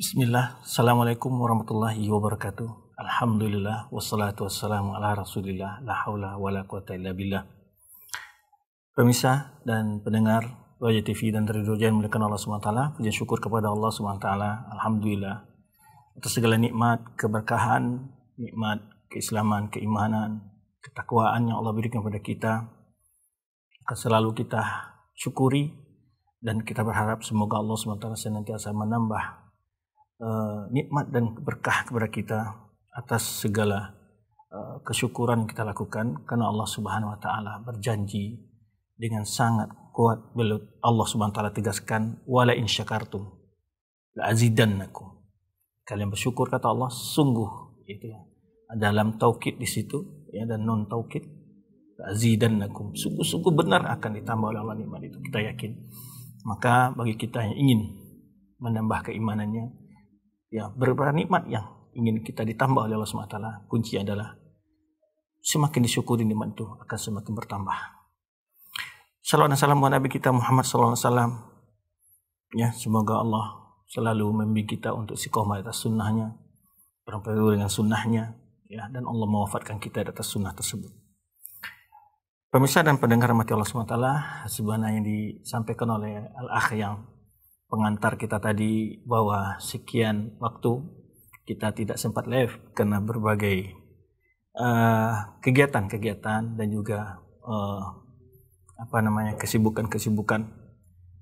Bismillah, Assalamualaikum warahmatullahi wabarakatuh. Alhamdulillah, wassalatu wassalamu ala rasulillah, la hawla wa la quwata illa billah. Pemirsa dan pendengar Raja TV dan Radio Jaya yang Allah SWT, puji syukur kepada Allah SWT, Alhamdulillah. Atas segala nikmat, keberkahan, nikmat keislaman, keimanan, ketakwaan yang Allah berikan kepada kita, akan selalu kita syukuri dan kita berharap semoga Allah SWT senantiasa menambah uh, nikmat dan berkah kepada kita atas segala uh, kesyukuran yang kita lakukan karena Allah Subhanahu wa taala berjanji dengan sangat kuat belut Allah Subhanahu wa taala tegaskan wala in syakartum la azidannakum kalian bersyukur kata Allah sungguh itu ya dalam taukid di situ ya dan non taukid azidannakum sungguh-sungguh benar akan ditambah oleh Allah nikmat itu kita yakin maka bagi kita yang ingin menambah keimanannya ya berapa nikmat yang ingin kita ditambah oleh Allah SWT kunci adalah semakin disyukuri nikmat itu akan semakin bertambah Salam dan salam Nabi kita Muhammad SAW ya semoga Allah selalu membimbing kita untuk istiqomah atas sunnahnya berpegang dengan sunnahnya ya dan Allah mewafatkan kita atas sunnah tersebut Pemirsa dan pendengar mati Allah SWT, sebenarnya yang disampaikan oleh Al-Akh yang pengantar kita tadi bahwa sekian waktu kita tidak sempat live karena berbagai eh, kegiatan-kegiatan uh, dan juga uh, apa namanya kesibukan-kesibukan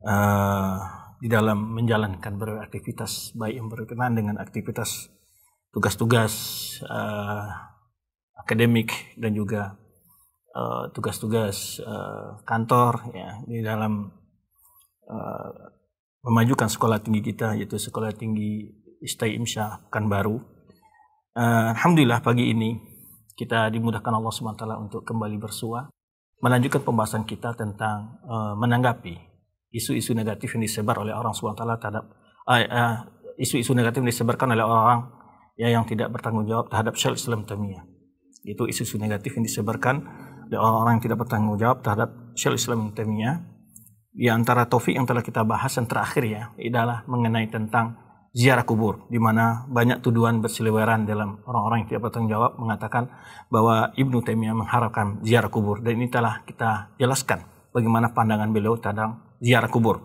uh, di dalam menjalankan beraktivitas baik yang berkenaan dengan aktivitas tugas-tugas uh, akademik dan juga tugas tugas-tugas uh, kantor ya di dalam uh, memajukan sekolah tinggi kita yaitu sekolah tinggi Istai Imsya Pekanbaru. Uh, Alhamdulillah pagi ini kita dimudahkan Allah SWT untuk kembali bersua melanjutkan pembahasan kita tentang uh, menanggapi isu-isu negatif yang disebar oleh orang SWT terhadap eh, isu-isu uh, uh, negatif yang disebarkan oleh orang ya, yang tidak bertanggung jawab terhadap Syekh Islam Tamiyah Itu isu-isu negatif yang disebarkan oleh orang-orang yang tidak bertanggung jawab terhadap Syekh Islam Tamiyah di antara topik yang telah kita bahas yang terakhir ya adalah mengenai tentang ziarah kubur di mana banyak tuduhan berseliweran dalam orang-orang yang tidak bertanggung jawab mengatakan bahwa Ibnu Taimiyah mengharapkan ziarah kubur dan ini telah kita jelaskan bagaimana pandangan beliau tentang ziarah kubur.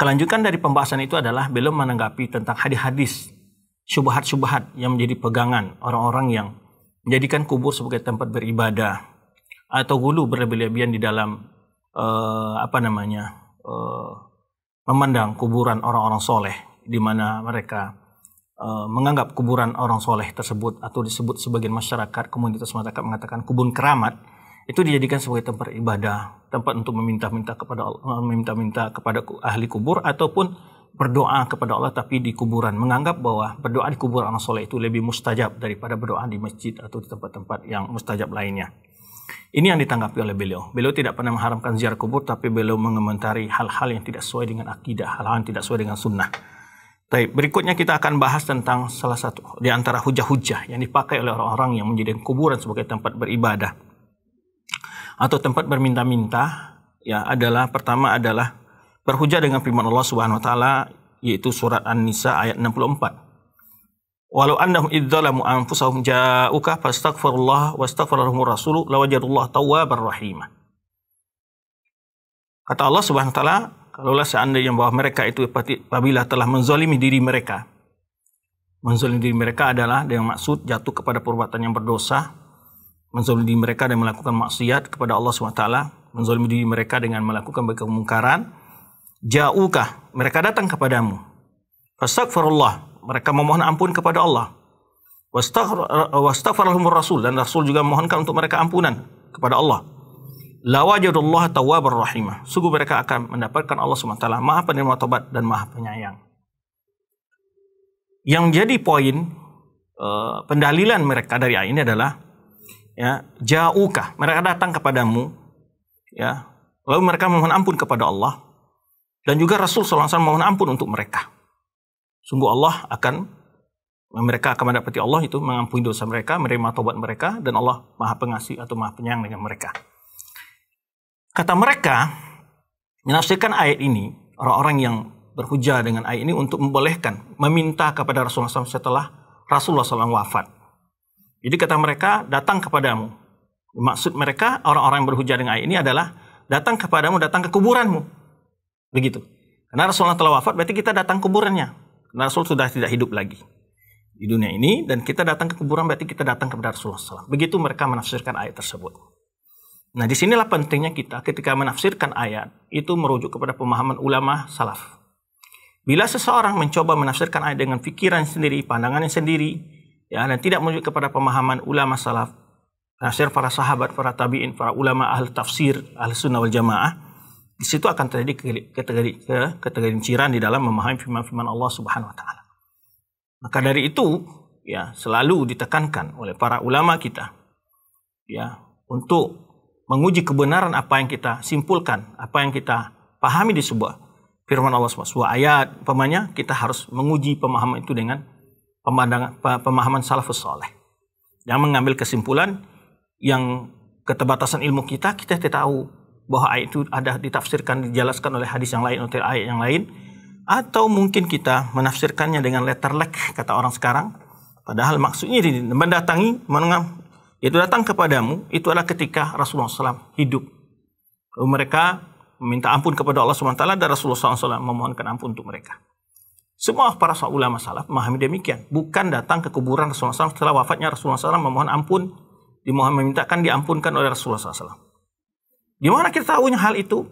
Kelanjutan dari pembahasan itu adalah beliau menanggapi tentang hadis-hadis syubhat-syubhat yang menjadi pegangan orang-orang yang menjadikan kubur sebagai tempat beribadah atau gulu berlebih-lebihan di dalam uh, apa namanya uh, memandang kuburan orang-orang soleh di mana mereka uh, menganggap kuburan orang soleh tersebut atau disebut sebagian masyarakat komunitas masyarakat mengatakan kubun keramat itu dijadikan sebagai tempat ibadah tempat untuk meminta-minta kepada meminta-minta kepada ahli kubur ataupun berdoa kepada Allah tapi di kuburan menganggap bahwa berdoa di kuburan orang soleh itu lebih mustajab daripada berdoa di masjid atau di tempat-tempat yang mustajab lainnya. Ini yang ditanggapi oleh beliau. Beliau tidak pernah mengharamkan ziarah kubur, tapi beliau mengomentari hal-hal yang tidak sesuai dengan akidah, hal-hal yang tidak sesuai dengan sunnah. Baik, berikutnya kita akan bahas tentang salah satu di antara hujah-hujah yang dipakai oleh orang-orang yang menjadikan kuburan sebagai tempat beribadah atau tempat berminta-minta ya adalah pertama adalah berhujah dengan firman Allah Subhanahu wa taala yaitu surat An-Nisa ayat 64 walau annahum idzalamu anfusahum ja'uka fastaghfirullah wastaghfara rasulu lawajadullah tawwabar rahimah. Kata Allah Subhanahu wa taala, kalaulah seandainya bahwa mereka itu apabila telah menzalimi diri mereka. Menzalimi diri mereka adalah dengan maksud jatuh kepada perbuatan yang berdosa, menzalimi diri mereka dan melakukan maksiat kepada Allah Subhanahu wa taala, menzalimi diri mereka dengan melakukan kemungkaran, ja'uka, mereka datang kepadamu. Fastaghfirullah, mereka memohon ampun kepada Allah. Wastaghfarahumur Rasul dan Rasul juga memohonkan untuk mereka ampunan kepada Allah. Lawajadullah tawabur rahimah. Sungguh mereka akan mendapatkan Allah SWT maha penerima tobat dan maha penyayang. Yang jadi poin uh, pendalilan mereka dari ayat ini adalah ya jauhkah mereka datang kepadamu ya lalu mereka memohon ampun kepada Allah dan juga Rasul SAW memohon ampun untuk mereka sungguh Allah akan mereka akan mendapati Allah itu mengampuni dosa mereka, menerima tobat mereka, dan Allah maha pengasih atau maha penyayang dengan mereka. Kata mereka, menafsirkan ayat ini, orang-orang yang berhujah dengan ayat ini untuk membolehkan, meminta kepada Rasulullah SAW setelah Rasulullah SAW wafat. Jadi kata mereka, datang kepadamu. Maksud mereka, orang-orang yang berhujah dengan ayat ini adalah, datang kepadamu, datang ke kuburanmu. Begitu. Karena Rasulullah telah wafat, berarti kita datang kuburannya. Rasul sudah tidak hidup lagi di dunia ini dan kita datang ke kuburan berarti kita datang kepada Rasulullah SAW. Begitu mereka menafsirkan ayat tersebut. Nah disinilah pentingnya kita ketika menafsirkan ayat itu merujuk kepada pemahaman ulama salaf. Bila seseorang mencoba menafsirkan ayat dengan pikiran sendiri, pandangannya sendiri, ya dan tidak merujuk kepada pemahaman ulama salaf, tafsir para sahabat, para tabiin, para ulama ahli tafsir, ahli sunnah wal jamaah, di situ akan terjadi ketergelinciran di dalam memahami firman-firman Allah Subhanahu wa taala. Maka dari itu, ya, selalu ditekankan oleh para ulama kita ya, untuk menguji kebenaran apa yang kita simpulkan, apa yang kita pahami di sebuah firman Allah SWT, sebuah ayat, pemanya kita harus menguji pemahaman itu dengan pemandangan pemahaman salafus saleh. Yang mengambil kesimpulan yang keterbatasan ilmu kita, kita tidak tahu bahwa ayat itu ada ditafsirkan dijelaskan oleh hadis yang lain atau ayat yang lain atau mungkin kita menafsirkannya dengan letter lag kata orang sekarang padahal maksudnya ini mendatangi menengah itu datang kepadamu itu adalah ketika Rasulullah SAW hidup mereka meminta ampun kepada Allah SWT dan Rasulullah SAW memohonkan ampun untuk mereka semua para ulama salaf memahami demikian bukan datang ke kuburan Rasulullah SAW setelah wafatnya Rasulullah SAW memohon ampun dimohon memintakan diampunkan oleh Rasulullah SAW di mana kita tahunya hal itu?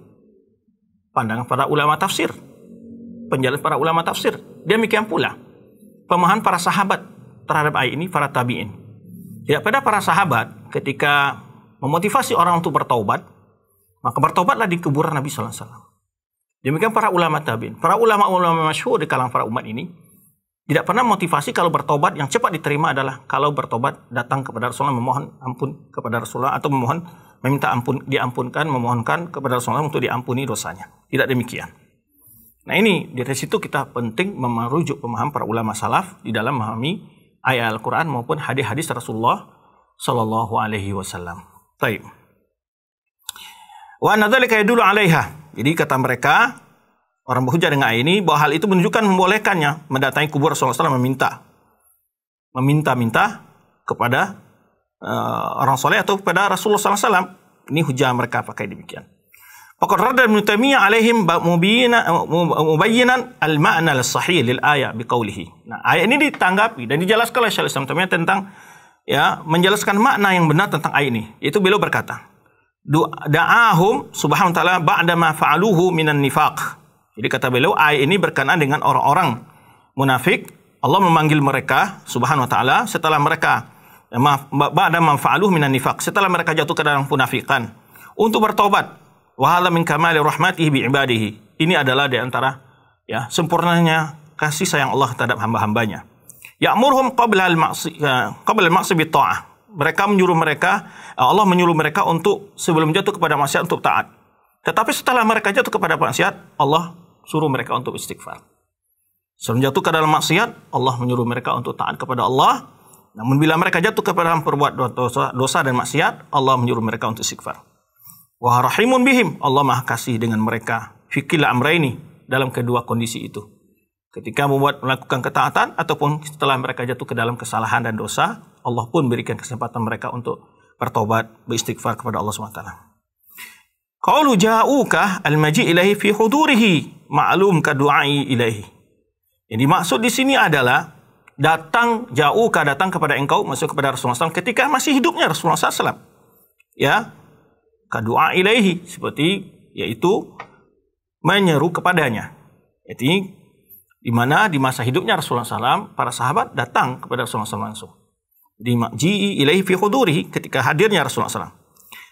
Pandangan para ulama tafsir. Penjelasan para ulama tafsir. dia Demikian pula pemahaman para sahabat terhadap ayat ini para tabi'in. Tidak pada para sahabat ketika memotivasi orang untuk bertaubat, maka bertobatlah di kuburan Nabi saw Demikian para ulama tabi'in. Para ulama-ulama masyhur di kalangan para umat ini tidak pernah motivasi kalau bertobat yang cepat diterima adalah kalau bertobat datang kepada Rasulullah memohon ampun kepada Rasulullah atau memohon meminta ampun diampunkan, memohonkan kepada Rasulullah untuk diampuni dosanya. Tidak demikian. Nah ini dari situ kita penting merujuk pemaham para ulama salaf di dalam memahami ayat Al-Quran maupun hadis-hadis Rasulullah Shallallahu Alaihi Wasallam. Taib. Wa dulu alaiha. Jadi kata mereka orang berhujah dengan ayat ini bahwa hal itu menunjukkan membolehkannya mendatangi kubur Rasulullah SAW meminta meminta-minta kepada uh, orang soleh atau kepada Rasulullah SAW. Ini hujah mereka pakai demikian. Pakar radda Ibn alaihim eh, mubayyinan al-ma'na al-sahih lil ayat biqaulihi. Nah, ayat ini ditanggapi dan dijelaskan oleh syaikh Islam tentang ya menjelaskan makna yang benar tentang ayat ini. Itu beliau berkata, da'ahum subhanahu wa ta'ala ba'da ma fa'aluhu minan nifaq. Jadi kata beliau ayat ini berkenaan dengan orang-orang munafik. Allah memanggil mereka subhanahu wa ta'ala setelah mereka ba'da manfa'aluh minan nifaq setelah mereka jatuh ke dalam punafikan. untuk bertobat wa min kamali rahmatihi bi ibadihi ini adalah di antara ya sempurnanya kasih sayang Allah terhadap hamba-hambanya ya'murhum qabla al-ma'si eh, qabla al-ma'si bi ta'ah mereka menyuruh mereka eh, Allah menyuruh mereka untuk sebelum jatuh kepada maksiat untuk taat tetapi setelah mereka jatuh kepada maksiat Allah suruh mereka untuk istighfar sebelum jatuh ke dalam maksiat Allah menyuruh mereka untuk taat kepada Allah namun bila mereka jatuh kepada dalam perbuat dosa, dosa dan maksiat, Allah menyuruh mereka untuk istighfar. waharahimun bihim, Allah Maha kasih dengan mereka. Fikirlah amraini dalam kedua kondisi itu. Ketika membuat melakukan ketaatan ataupun setelah mereka jatuh ke dalam kesalahan dan dosa, Allah pun berikan kesempatan mereka untuk bertobat, beristighfar kepada Allah SWT. Qaulu jauhkah al-maji ilahi fi hudurihi ma'lum ka ilahi. Yang dimaksud di sini adalah datang jauhkah datang kepada engkau masuk kepada Rasulullah SAW ketika masih hidupnya Rasulullah SAW ya kadua ilaihi seperti yaitu menyeru kepadanya jadi di mana di masa hidupnya Rasulullah SAW para sahabat datang kepada Rasulullah SAW langsung di makji ilaihi fi hudurihi ketika hadirnya Rasulullah SAW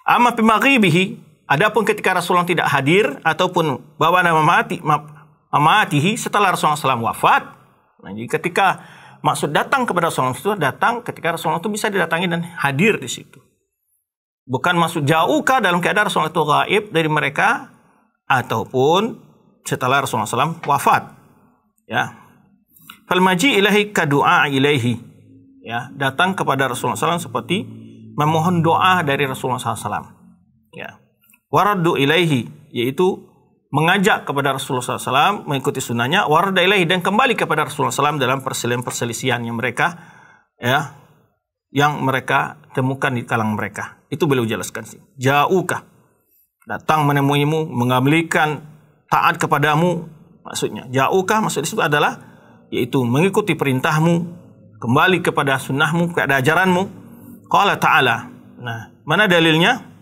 amma fi maghribihi adapun ketika Rasulullah tidak hadir ataupun bawa nama mati ma, amatihi setelah Rasulullah SAW wafat nah, jadi ketika maksud datang kepada Rasulullah itu datang ketika Rasulullah itu bisa didatangi dan hadir di situ. Bukan maksud jauhkah dalam keadaan Rasulullah itu gaib dari mereka ataupun setelah Rasulullah SAW wafat. Ya. maji ilahi kadu'a ilahi. Ya, datang kepada Rasulullah SAW seperti memohon doa dari Rasulullah SAW. Ya. Waraddu ilaihi, yaitu mengajak kepada Rasulullah SAW mengikuti sunnahnya waradailahi dan kembali kepada Rasulullah SAW dalam perselisihan-perselisihan yang mereka ya yang mereka temukan di kalang mereka itu beliau jelaskan sih jauhkah datang menemuimu mengambilkan taat kepadamu maksudnya jauhkah maksud itu adalah yaitu mengikuti perintahmu kembali kepada sunnahmu kepada ajaranmu qala ta'ala nah mana dalilnya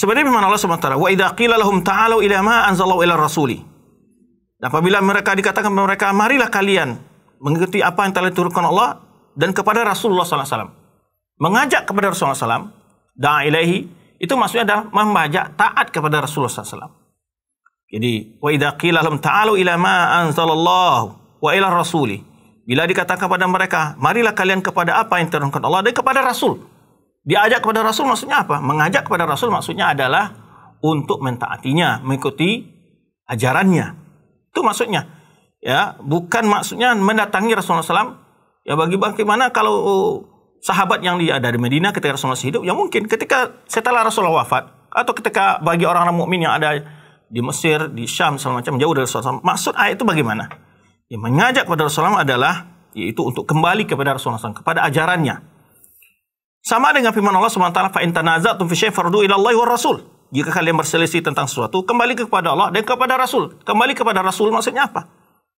Sebenarnya firman Allah SWT, "Wa idza qila lahum ta'alu ila ma ila rasuli." Dan apabila mereka dikatakan mereka, "Marilah kalian mengikuti apa yang telah diturunkan Allah dan kepada Rasulullah SAW." Mengajak kepada Rasulullah SAW, da'a ilaihi, itu maksudnya adalah membajak taat kepada Rasulullah SAW. Jadi, wa idza qila lahum ta'alu ila ma anzalallahu wa ila rasuli. Bila dikatakan kepada mereka, marilah kalian kepada apa yang diturunkan Allah dan kepada Rasul. Diajak kepada Rasul maksudnya apa? Mengajak kepada Rasul maksudnya adalah untuk mentaatinya, mengikuti ajarannya. Itu maksudnya. Ya, bukan maksudnya mendatangi Rasulullah SAW. Ya bagi bagaimana kalau uh, sahabat yang dia di Medina ketika Rasulullah hidup, ya mungkin ketika setelah Rasulullah wafat atau ketika bagi orang-orang mukmin yang ada di Mesir, di Syam, segala macam jauh dari Rasulullah SAW. Maksud ayat itu bagaimana? Yang mengajak kepada Rasulullah SAW adalah yaitu untuk kembali kepada Rasulullah SAW, kepada ajarannya sama dengan firman Allah SWT, fa'in tanaza'tum fi syai'in fardu ila rasul. Jika kalian berselisih tentang sesuatu, kembali kepada Allah dan kepada Rasul. Kembali kepada Rasul maksudnya apa?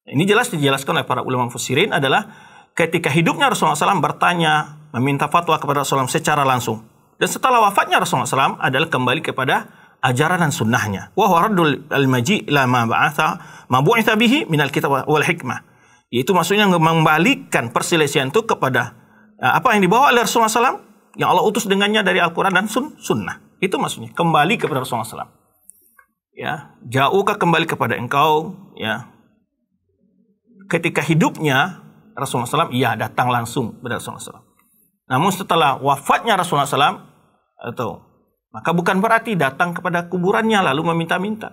Ini jelas dijelaskan oleh para ulama fusirin adalah ketika hidupnya Rasulullah SAW bertanya, meminta fatwa kepada Rasulullah SAW secara langsung. Dan setelah wafatnya Rasulullah SAW adalah kembali kepada ajaran dan sunnahnya. Wa waradul al-maji ila ma ba'atha ma bu'itha bihi minal kitab wal hikmah. Yaitu maksudnya mengembalikan perselisihan itu kepada eh, apa yang dibawa oleh Rasulullah SAW yang Allah utus dengannya dari Al-Quran dan sun sunnah. Itu maksudnya kembali kepada Rasulullah SAW. Ya, jauhkah kembali kepada engkau? Ya, ketika hidupnya Rasulullah SAW, ya datang langsung kepada Rasulullah SAW. Namun setelah wafatnya Rasulullah SAW, atau maka bukan berarti datang kepada kuburannya lalu meminta-minta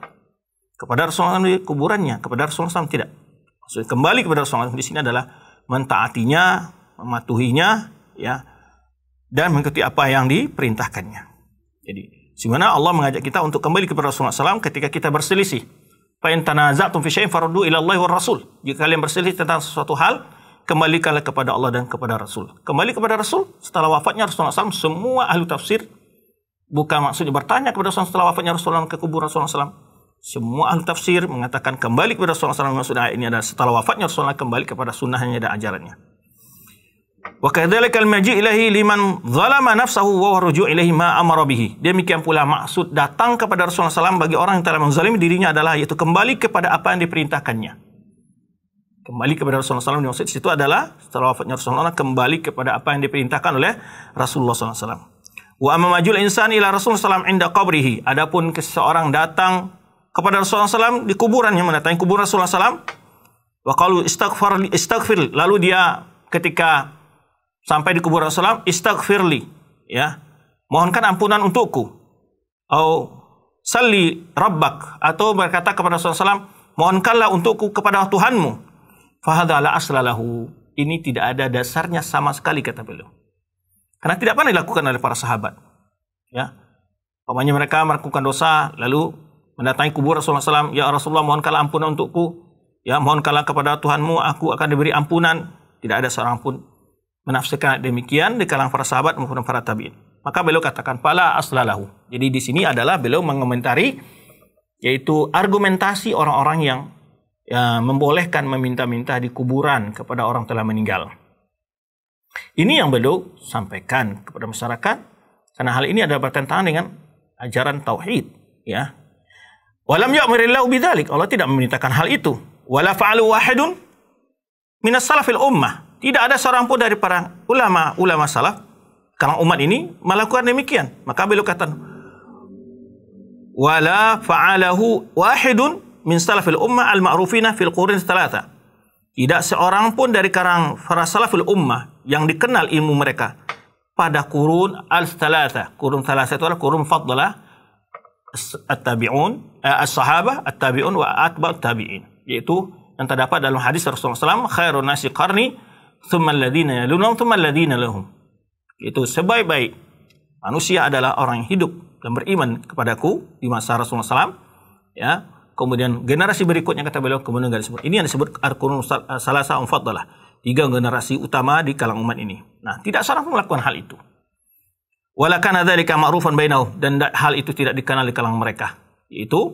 kepada Rasulullah SAW kuburannya, kepada Rasulullah SAW tidak. Maksudnya kembali kepada Rasulullah SAW di sini adalah mentaatinya, mematuhinya, ya dan mengikuti apa yang diperintahkannya. Jadi, sebenarnya Allah mengajak kita untuk kembali kepada Rasulullah SAW ketika kita berselisih. Fa'in tanaza'tum fi syai'in faruddu ila Allah wa Rasul. Jika kalian berselisih tentang sesuatu hal, kembalikanlah kepada Allah dan kepada Rasul. Kembali kepada Rasul, setelah wafatnya Rasulullah SAW, semua ahli tafsir, bukan maksudnya bertanya kepada Rasulullah setelah wafatnya Rasulullah SAW ke kubur Rasulullah SAW. Semua ahli tafsir mengatakan kembali kepada Rasulullah SAW, maksudnya ini adalah setelah wafatnya Rasulullah SAW, kembali kepada sunnahnya dan ajarannya. Wa kadzalikal maji ilahi liman zalama nafsahu wa ruju' ilahi ma amara bihi. Demikian pula maksud datang kepada Rasulullah SAW bagi orang yang telah menzalimi dirinya adalah yaitu kembali kepada apa yang diperintahkannya kembali kepada Rasulullah SAW maksud itu adalah setelah wafatnya Rasulullah SAW, kembali kepada apa yang diperintahkan oleh Rasulullah SAW. Wa amamajul insan ila Rasulullah SAW inda qabrihi. Adapun seseorang datang kepada Rasulullah SAW di kuburannya mendatangi kubur Rasulullah SAW. Wa qalu istaghfir, istaghfir. Lalu dia ketika sampai di kubur Rasulullah istighfirli, ya mohonkan ampunan untukku au salli rabbak atau berkata kepada Rasulullah SAW, mohonkanlah untukku kepada Tuhanmu Fahadalah aslalahu ini tidak ada dasarnya sama sekali kata beliau karena tidak pernah dilakukan oleh para sahabat ya umpamanya mereka melakukan dosa lalu mendatangi kubur Rasulullah SAW ya Rasulullah mohonkanlah ampunan untukku ya mohonkanlah kepada Tuhanmu aku akan diberi ampunan tidak ada seorang pun menafsirkan demikian di kalangan para sahabat maupun para tabiin. Maka beliau katakan pala aslalahu. Jadi di sini adalah beliau mengomentari yaitu argumentasi orang-orang yang ya, membolehkan meminta-minta di kuburan kepada orang telah meninggal. Ini yang beliau sampaikan kepada masyarakat karena hal ini ada bertentangan dengan ajaran tauhid, ya. Walam ya'murillahu bidzalik. Allah tidak memerintahkan hal itu. Wala fa'alu wahidun minas salafil ummah tidak ada seorang pun dari para ulama-ulama salaf kalau umat ini melakukan demikian. Maka beliau kata wala fa'alahu wahidun min salafil ummah al-ma'rufina fil qurun thalatha. Tidak seorang pun dari karang para salafil ummah yang dikenal ilmu mereka pada kurun al-thalatha. Kurun thalatha itu adalah kurun fadlah at-tabi'un, eh, as-sahabah, at-tabi'un wa atba' tabi'in. Yaitu yang terdapat dalam hadis Rasulullah SAW, khairun nasi qarni thumma alladhina yalunhum thumma alladhina lahum. Itu sebaik-baik manusia adalah orang yang hidup dan beriman kepadaku di masa Rasulullah SAW. Ya, kemudian generasi berikutnya kata beliau kemudian garis ini yang disebut arkunun eh, salasa umfadalah tiga generasi utama di kalangan umat ini. Nah, tidak seorang pun melakukan hal itu. Walakana dzalika ma'rufan bainahum dan hal itu tidak dikenal di kalangan mereka, yaitu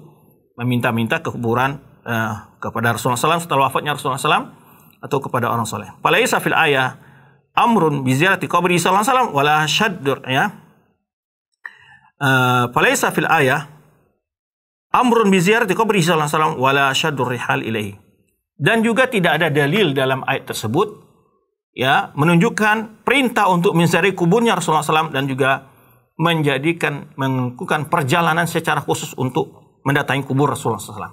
meminta-minta kekuburan uh, kepada Rasulullah SAW setelah wafatnya Rasulullah SAW atau kepada orang soleh. Falaisa fil ayah amrun biziarati qabri sallallahu alaihi wasallam wala syaddur ya. Eh, falaisa fil ayah amrun biziarati qabri sallallahu alaihi wasallam wala syaddur rihal ilaihi. Dan juga tidak ada dalil dalam ayat tersebut ya menunjukkan perintah untuk mencari kuburnya Rasulullah SAW dan juga menjadikan melakukan perjalanan secara khusus untuk mendatangi kubur Rasulullah SAW.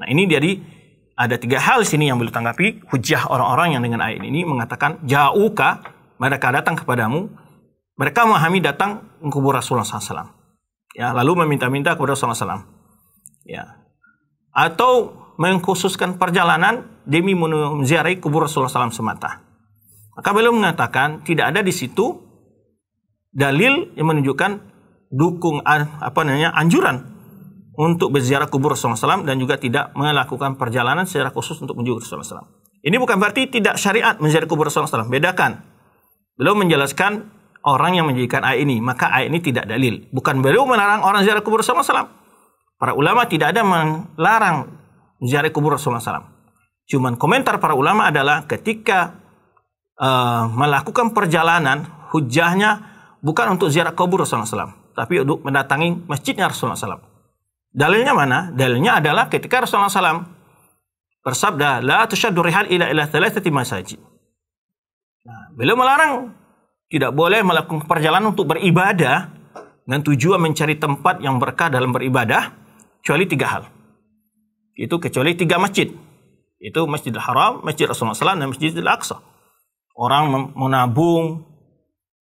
Nah ini jadi ada tiga hal sini yang perlu tanggapi hujah orang-orang yang dengan ayat ini mengatakan jauka mereka datang kepadamu mereka memahami datang mengkubur Rasulullah SAW ya lalu meminta-minta kepada Rasulullah SAW ya atau mengkhususkan perjalanan demi menziarahi kubur Rasulullah SAW semata maka beliau mengatakan tidak ada di situ dalil yang menunjukkan dukung apa namanya anjuran untuk berziarah kubur Rasulullah SAW dan juga tidak melakukan perjalanan secara khusus untuk menuju Rasulullah SAW. Ini bukan berarti tidak syariat menziarah kubur Rasulullah SAW. Bedakan. Beliau menjelaskan orang yang menjadikan ayat ini. Maka ayat ini tidak dalil. Bukan beliau melarang orang ziarah kubur Rasulullah SAW. Para ulama tidak ada melarang ziarah kubur Rasulullah SAW. Cuman komentar para ulama adalah ketika uh, melakukan perjalanan, hujahnya bukan untuk ziarah kubur Rasulullah SAW. Tapi untuk mendatangi masjidnya Rasulullah SAW. Dalilnya mana? Dalilnya adalah ketika Rasulullah SAW bersabda, La tushaddu rihal ila ila thalathati masajid. Nah, beliau melarang tidak boleh melakukan perjalanan untuk beribadah dengan tujuan mencari tempat yang berkah dalam beribadah, kecuali tiga hal. Itu kecuali tiga masjid. Itu masjid Haram, Masjid Rasulullah SAW, dan masjid al Aqsa. Orang menabung,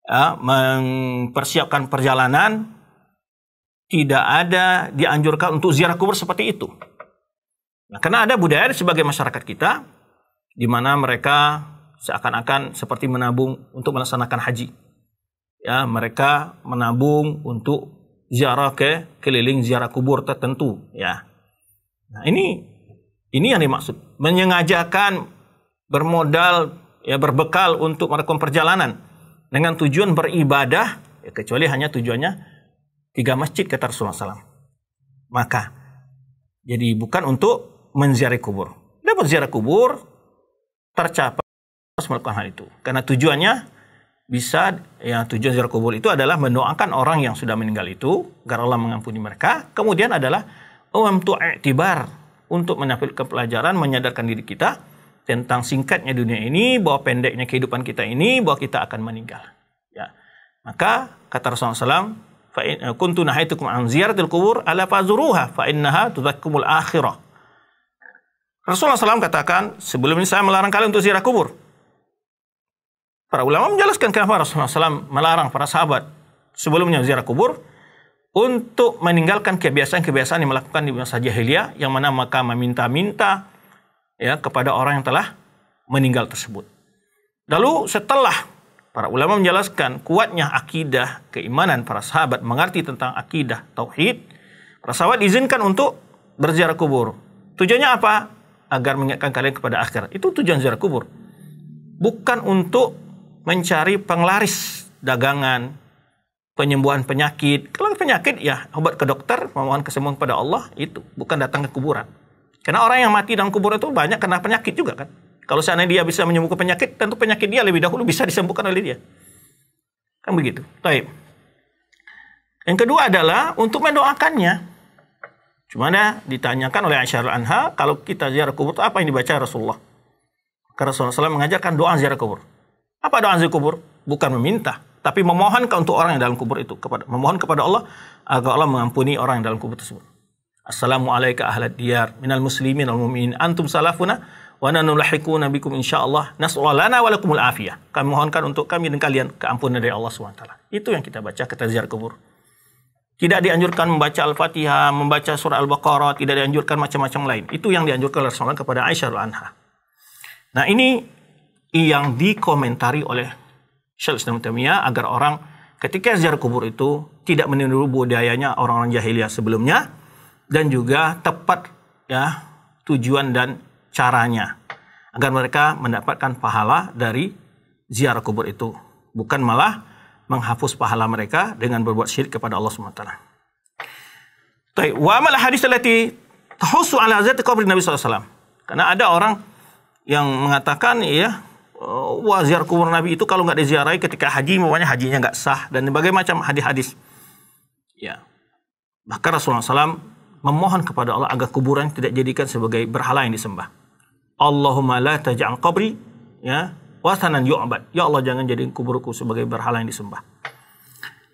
ya, mempersiapkan perjalanan, tidak ada dianjurkan untuk ziarah kubur seperti itu. Nah, karena ada budaya sebagai masyarakat kita di mana mereka seakan-akan seperti menabung untuk melaksanakan haji. Ya, mereka menabung untuk ziarah ke keliling ziarah kubur tertentu, ya. Nah, ini ini yang dimaksud, menyengajakan bermodal ya berbekal untuk melakukan perjalanan dengan tujuan beribadah ya kecuali hanya tujuannya tiga masjid kata Rasulullah SAW. Maka jadi bukan untuk menziarahi kubur. Dapat ziarah kubur tercapai melakukan hal itu karena tujuannya bisa ya tujuan ziarah kubur itu adalah mendoakan orang yang sudah meninggal itu agar Allah mengampuni mereka. Kemudian adalah umtu tibar untuk menampilkan pelajaran menyadarkan diri kita tentang singkatnya dunia ini, bahwa pendeknya kehidupan kita ini, bahwa kita akan meninggal. Ya. Maka kata Rasulullah SAW, fa in kuntu nahaitukum an ziyaratil qubur ala fazuruha fa innaha tudzakkumul akhirah. Rasulullah SAW katakan, sebelum ini saya melarang kalian untuk ziarah kubur. Para ulama menjelaskan kenapa Rasulullah SAW melarang para sahabat sebelumnya ziarah kubur untuk meninggalkan kebiasaan-kebiasaan yang melakukan di masa jahiliyah yang mana maka meminta-minta ya kepada orang yang telah meninggal tersebut. Lalu setelah Para ulama menjelaskan kuatnya akidah, keimanan para sahabat mengerti tentang akidah, tauhid. Para sahabat izinkan untuk berziarah kubur. Tujuannya apa? Agar mengingatkan kalian kepada akhirat. Itu tujuan ziarah kubur. Bukan untuk mencari penglaris dagangan, penyembuhan penyakit. Kalau penyakit ya obat ke dokter, memohon kesembuhan kepada Allah itu bukan datang ke kuburan. Karena orang yang mati dalam kuburan itu banyak kena penyakit juga kan. Kalau seandainya dia bisa menyembuhkan penyakit, tentu penyakit dia lebih dahulu bisa disembuhkan oleh dia. Kan begitu. Baik. Yang kedua adalah untuk mendoakannya. Cuma ada ditanyakan oleh Aisyah Anha, kalau kita ziarah kubur apa yang dibaca Rasulullah? Karena Rasulullah SAW mengajarkan doa ziarah kubur. Apa doa ziarah kubur? Bukan meminta, tapi memohon untuk orang yang dalam kubur itu kepada memohon kepada Allah agar Allah mengampuni orang yang dalam kubur tersebut. Assalamualaikum ahlad diyar minal muslimin al mu'min antum salafuna wa nanulahiku nabikum insyaallah lana wa lakumul afiyah. Kami mohonkan untuk kami dan kalian keampunan dari Allah SWT. Itu yang kita baca ketika ziarah kubur. Tidak dianjurkan membaca Al-Fatihah, membaca surah Al-Baqarah, tidak dianjurkan macam-macam lain. Itu yang dianjurkan oleh Rasulullah kepada Aisyah anha. Nah ini yang dikomentari oleh Syekh Islam Taimiyah agar orang ketika ziarah kubur itu tidak meniru budayanya orang-orang jahiliyah sebelumnya dan juga tepat ya tujuan dan caranya agar mereka mendapatkan pahala dari ziarah kubur itu bukan malah menghapus pahala mereka dengan berbuat syirik kepada Allah SWT. Baik, wa amal hadis allati tahussu ala zati qabri Nabi SAW. Karena ada orang yang mengatakan ya wah ziarah kubur Nabi itu kalau nggak diziarahi ketika haji makanya hajinya nggak sah dan berbagai macam hadis-hadis. Ya. Bahkan Rasulullah SAW memohon kepada Allah agar kuburan tidak dijadikan sebagai berhala yang disembah. Allahumma la taj'al qabri ya wasanan yu'bad. Ya Allah jangan jadi kuburku sebagai berhala yang disembah.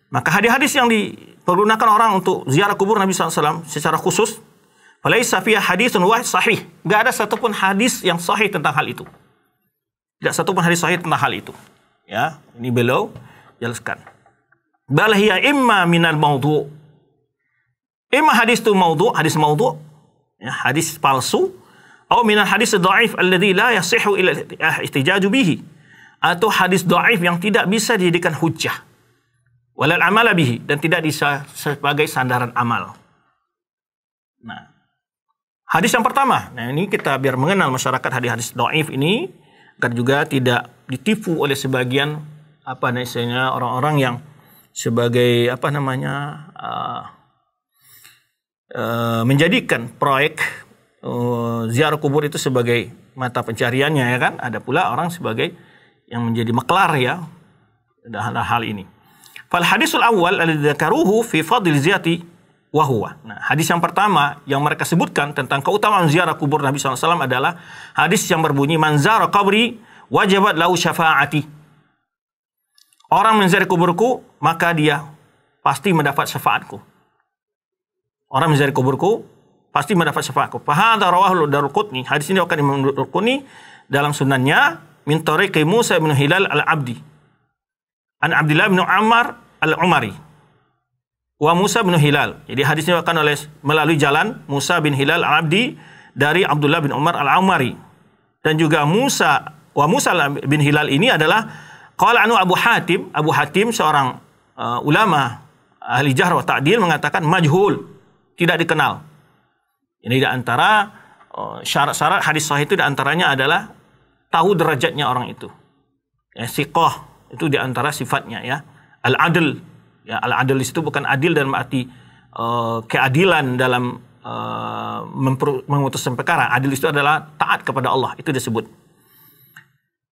Maka hadis-hadis yang dipergunakan orang untuk ziarah kubur Nabi SAW secara khusus, falaisa fiha haditsun wahid sahih. Gak ada satupun hadis yang sahih tentang hal itu. Tidak satupun hadis sahih tentang hal itu. Ya, ini beliau jelaskan. Bal imma minal maudhu. Imma hadis itu maudhu, hadis maudhu, ya, hadis palsu Au minal hadis dhaif alladhi la yasihu ila ihtijaju bihi. Atau hadis dhaif yang tidak bisa dijadikan hujjah. Walal amala bihi dan tidak bisa sebagai sandaran amal. Nah, hadis yang pertama. Nah, ini kita biar mengenal masyarakat hadis-hadis dhaif ini agar juga tidak ditipu oleh sebagian apa namanya orang-orang yang sebagai apa namanya uh, uh, menjadikan proyek uh, ziarah kubur itu sebagai mata pencariannya ya kan. Ada pula orang sebagai yang menjadi maklar ya dalam hal ini. Fal hadisul awal alidakaruhu fi fadil ziyati wahuwa Nah, hadis yang pertama yang mereka sebutkan tentang keutamaan ziarah kubur Nabi SAW adalah hadis yang berbunyi manzara qabri wajibat lau syafaati. Orang menziarah kuburku maka dia pasti mendapat syafaatku. Orang menziarah kuburku pasti mendapat syafaatku. Fahadha rawahul Daruqutni. Hadis ini akan Imam Daruqutni dalam sunannya min tariqi Musa bin Hilal al-Abdi. An abdillah bin Ammar al-Umari. Wa Musa bin Hilal. Jadi hadis ini akan oleh melalui jalan Musa bin Hilal al-Abdi dari Abdullah bin Umar al-Umari. Dan juga Musa wa Musa bin Hilal ini adalah qala anu Abu Hatim, Abu Hatim seorang uh, ulama ahli jahra wa ta'dil mengatakan majhul, tidak dikenal ini di antara eh, syarat-syarat hadis sahih itu di antaranya adalah tahu derajatnya orang itu. Ya, siqah itu di antara sifatnya ya. Al-adl ya al-adl itu bukan adil dalam arti uh, keadilan dalam uh, eh, memutuskan perkara. Adil itu adalah taat kepada Allah itu disebut.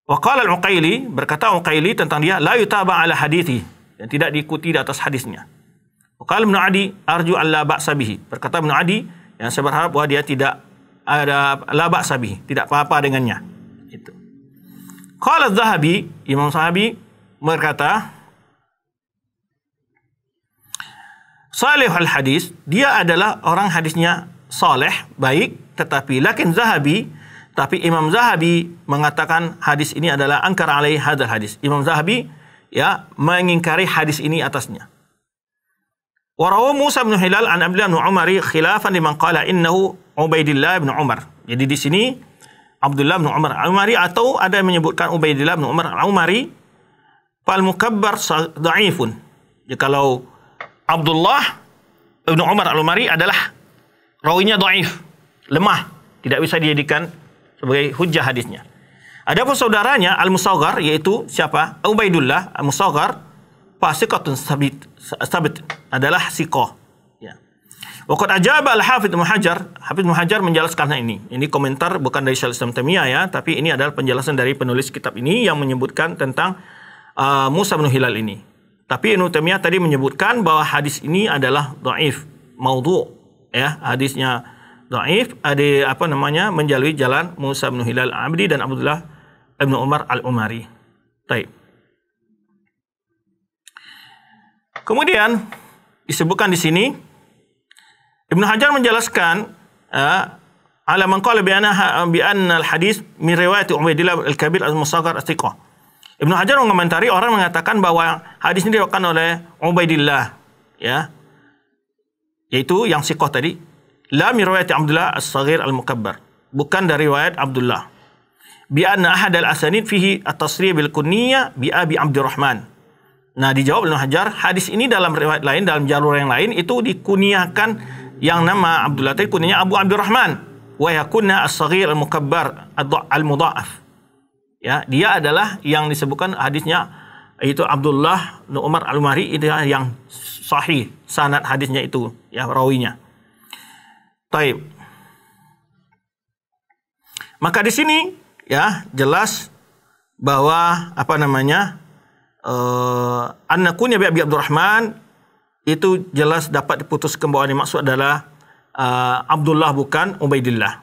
Wa qala al-Uqaili berkata Uqaili tentang dia la yutaba ala hadithi yang tidak diikuti di atas hadisnya. Wa qala Adi arju alla ba'sa bihi. Berkata Ibn Adi yang saya berharap bahwa dia tidak ada labak sabi, tidak apa-apa dengannya. Itu. Qala Zahabi, Imam Sahabi berkata, Salih al-hadis, dia adalah orang hadisnya saleh, baik, tetapi lakin Zahabi, tapi Imam Zahabi mengatakan hadis ini adalah angkar alaih hadal hadis. Imam Zahabi ya mengingkari hadis ini atasnya. Warawa Musa bin Hilal an Abdullah bin Umar khilafan liman qala innahu Ubaidillah bin Umar. Jadi di sini Abdullah bin Umar Umari atau ada yang menyebutkan Ubaidillah bin Umar Umari fal mukabbar dhaifun. Ya, kalau Abdullah bin Umar Umari adalah rawinya dhaif, lemah, tidak bisa dijadikan sebagai hujah hadisnya. Adapun saudaranya Al-Musaghar yaitu siapa? Ubaidullah Al-Musaghar fasiqatun sabit sabit adalah sikoh. Ya. Wakat ajab al Hafidh Muhajar, Hafidh Muhajar menjelaskan ini. Ini komentar bukan dari Syaikhul Islam ya, tapi ini adalah penjelasan dari penulis kitab ini yang menyebutkan tentang uh, Musa bin Hilal ini. Tapi Ibnu Taimiyah tadi menyebutkan bahwa hadis ini adalah dhaif, maudhu ya, hadisnya dhaif, ada apa namanya? menjalui jalan Musa bin Hilal Abdi dan Abdullah ibnu Umar Al-Umari. Baik. Kemudian disebutkan di sini Ibnu Hajar menjelaskan ya, ala man qala bi anna bi anna al hadis min riwayat Ubaidillah al Kabir al Musaghar al Thiqah. Ibnu Hajar mengomentari orang mengatakan bahwa hadis ini diriwayatkan oleh Ubaidillah ya. Yaitu yang Thiqah tadi la min riwayat Abdullah al saghir al-Mukabbar. Bukan dari riwayat Abdullah. Bi anna ahad al-asanid fihi at-tasrih bil kunniyah bi Abi Abdurrahman. Nah dijawab Ibn Hajar, hadis ini dalam riwayat lain, dalam jalur yang lain itu dikuniakan yang nama Abdul Latif kunianya Abu Abdurrahman. Wa yakunna as-saghir al-mukabbar al-mudha'af. Ya, dia adalah yang disebutkan hadisnya itu Abdullah bin Umar al mari itu yang sahih sanad hadisnya itu ya rawinya. Taib. Maka di sini ya jelas bahwa apa namanya uh, eh, annakunya bi Abi Abdurrahman itu jelas dapat diputuskan bahwa ini maksud adalah uh, Abdullah bukan Ubaidillah.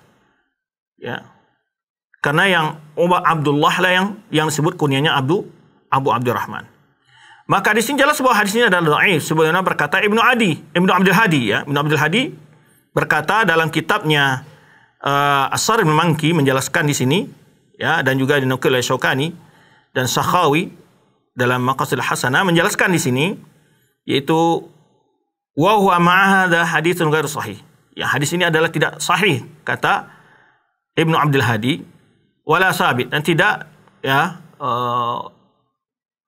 Ya. Karena yang Uba Abdullah lah yang yang disebut kunyanya Abu Abu Abdurrahman. Maka di sini jelas bahwa hadis ini adalah dhaif sebagaimana berkata Ibnu Adi, Ibnu Abdul Hadi ya, Ibnu Abdul Hadi berkata dalam kitabnya uh, eh, Asar Memangki menjelaskan di sini ya dan juga dinukil oleh Syaukani dan Sakhawi dalam Maqasid Hasanah menjelaskan di sini yaitu wa huwa ma'ahadha haditsun ghairu sahih. Ya, hadis ini adalah tidak sahih kata Ibnu Abdul Hadi wala sabit dan tidak ya uh,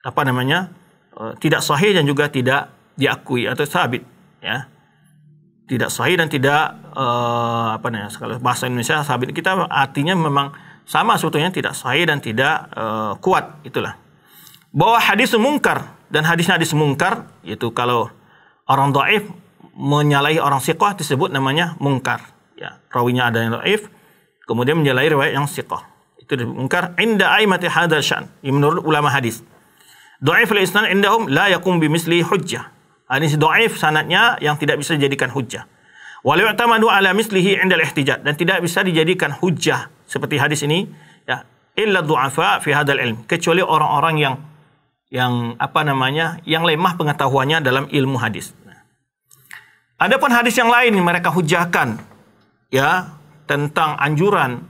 apa namanya? Uh, tidak sahih dan juga tidak diakui atau sabit ya. Tidak sahih dan tidak uh, apa namanya? Kalau bahasa Indonesia sabit kita artinya memang sama sebetulnya tidak sahih dan tidak uh, kuat itulah bahwa hadis mungkar dan hadisnya hadis mungkar yaitu kalau orang doaif menyalahi orang siqah disebut namanya mungkar ya rawinya ada yang doaif kemudian menyalahi riwayat yang siqah itu disebut mungkar inda aimati hadal sya'n menurut ulama hadis doaif al inda indahum la yakum bimisli hujjah hadis doaif sanatnya yang tidak bisa dijadikan hujjah walau tamadu ala mislihi inda ihtijat dan tidak bisa dijadikan hujjah seperti hadis ini ya illa du'afa fi hadal ilm kecuali orang-orang yang yang apa namanya yang lemah pengetahuannya dalam ilmu hadis. Adapun hadis yang lain mereka hujahkan ya tentang anjuran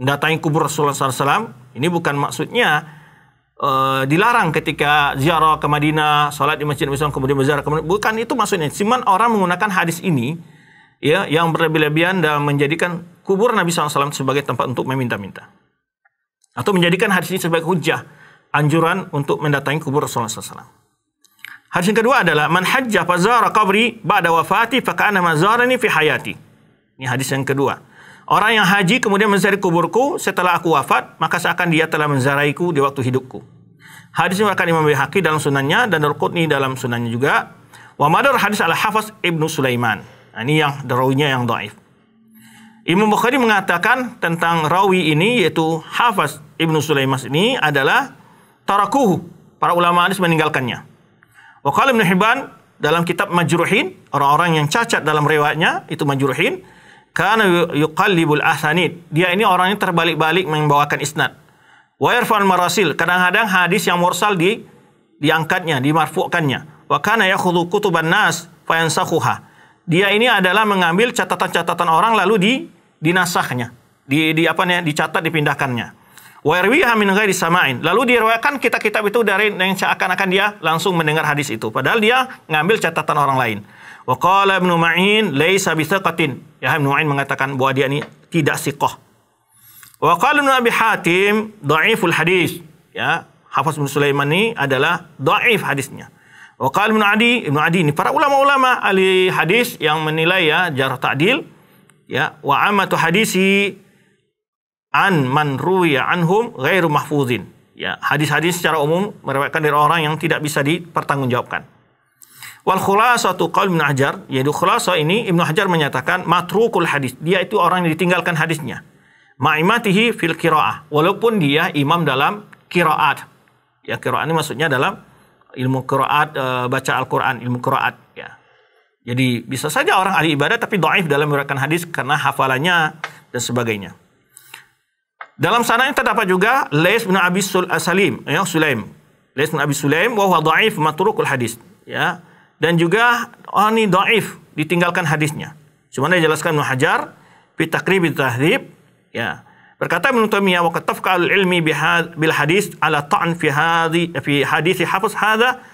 datangi kubur Rasulullah SAW. Ini bukan maksudnya uh, dilarang ketika ziarah ke Madinah, salat di masjid Islam kemudian berziarah kemudian bukan itu maksudnya. Cuman orang menggunakan hadis ini ya yang berlebih-lebihan dan menjadikan kubur Nabi SAW sebagai tempat untuk meminta-minta atau menjadikan hadis ini sebagai hujah anjuran untuk mendatangi kubur Rasulullah SAW. Hadis yang kedua adalah man hajjah fazara qabri ba'da wafati kana mazarani fi hayati. Ini hadis yang kedua. Orang yang haji kemudian menziarahi kuburku setelah aku wafat, maka seakan dia telah menziarahiku di waktu hidupku. Hadis ini akan Imam Bihaki dalam sunannya dan Darqutni dalam sunannya juga. Wa madar hadis ala Hafaz Ibnu Sulaiman. Nah, ini yang darawinya yang dhaif. Imam Bukhari mengatakan tentang rawi ini yaitu Hafaz Ibnu Sulaiman ini adalah tarakuhu. Para ulama hadis meninggalkannya. Wa qala Ibnu Hibban dalam kitab Majruhin, orang-orang yang cacat dalam riwayatnya itu Majruhin, kana yuqallibul asanid. Dia ini orangnya terbalik-balik membawakan isnad. Wa yarfa'ul marasil. Kadang-kadang hadis yang mursal di diangkatnya, dimarfu'kannya. Wa kana yakhudhu kutuban nas fayansakhuha. Dia ini adalah mengambil catatan-catatan orang lalu di dinasahnya, di, di apa nih, dicatat dipindahkannya. Wa min ghairi sama'in. Lalu diriwayatkan kitab-kitab itu dari yang seakan-akan dia langsung mendengar hadis itu. Padahal dia ngambil catatan orang lain. Wa qala Ibnu Ma'in laisa bisaqatin. Ya Ibnu Ma'in mengatakan bahwa dia ini tidak siqah. Wa qala Ibnu Abi Hatim dhaiful hadis. Ya, Hafiz bin Sulaiman ini adalah dhaif hadisnya. Wa qala Ibnu Adi, Ibnu Adi ini para ulama-ulama ahli hadis yang menilai ya jarh ta'dil ya wa amatu hadisi an man ruwiya anhum ghairu mahfuzin. Ya, hadis-hadis secara umum meriwayatkan dari orang yang tidak bisa dipertanggungjawabkan. Wal khulasatu qaul Ibnu Hajar, yaitu khulasa ini Ibnu Hajar menyatakan matrukul hadis. Dia itu orang yang ditinggalkan hadisnya. Ma'imatihi fil qiraah, walaupun dia imam dalam qiraat. Ya, qiraat ini maksudnya dalam ilmu qiraat e, baca Al-Qur'an, ilmu qiraat ya. Jadi bisa saja orang ahli ibadah tapi doaif dalam meriwayatkan hadis karena hafalannya dan sebagainya. Dalam sana sanadnya terdapat juga Lais bin Abi eh, Salim, ya Sulaim. Lais bin Abi Sulaim wa huwa dhaif matrukul hadis, ya. Dan juga oh ini dhaif, ditinggalkan hadisnya. dia jelaskan Ibnu Hajar fi Taqrib Tahrib, ya. Berkata Ibnu Taimiyah wa qatafka al-ilmi bil hadis ala ta'an fi hadhi fi hadis hafs hadha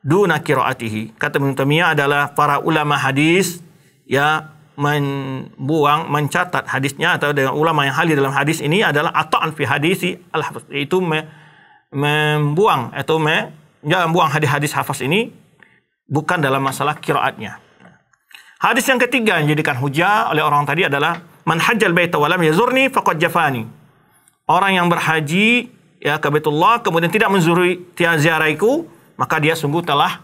duna qiraatihi. Kata Ibnu Taimiyah adalah para ulama hadis ya membuang, mencatat hadisnya atau dengan ulama yang hadir dalam hadis ini adalah ata'an fi hadisi al -hafaz. Itu me, membuang atau me, ya, membuang hadis-hadis hafaz ini bukan dalam masalah kiraatnya. Hadis yang ketiga yang dijadikan hujah oleh orang tadi adalah man hajjal baita yazurni faqad jafani. Orang yang berhaji ya ke kemudian tidak menzurui tiaziaraiku maka dia sungguh telah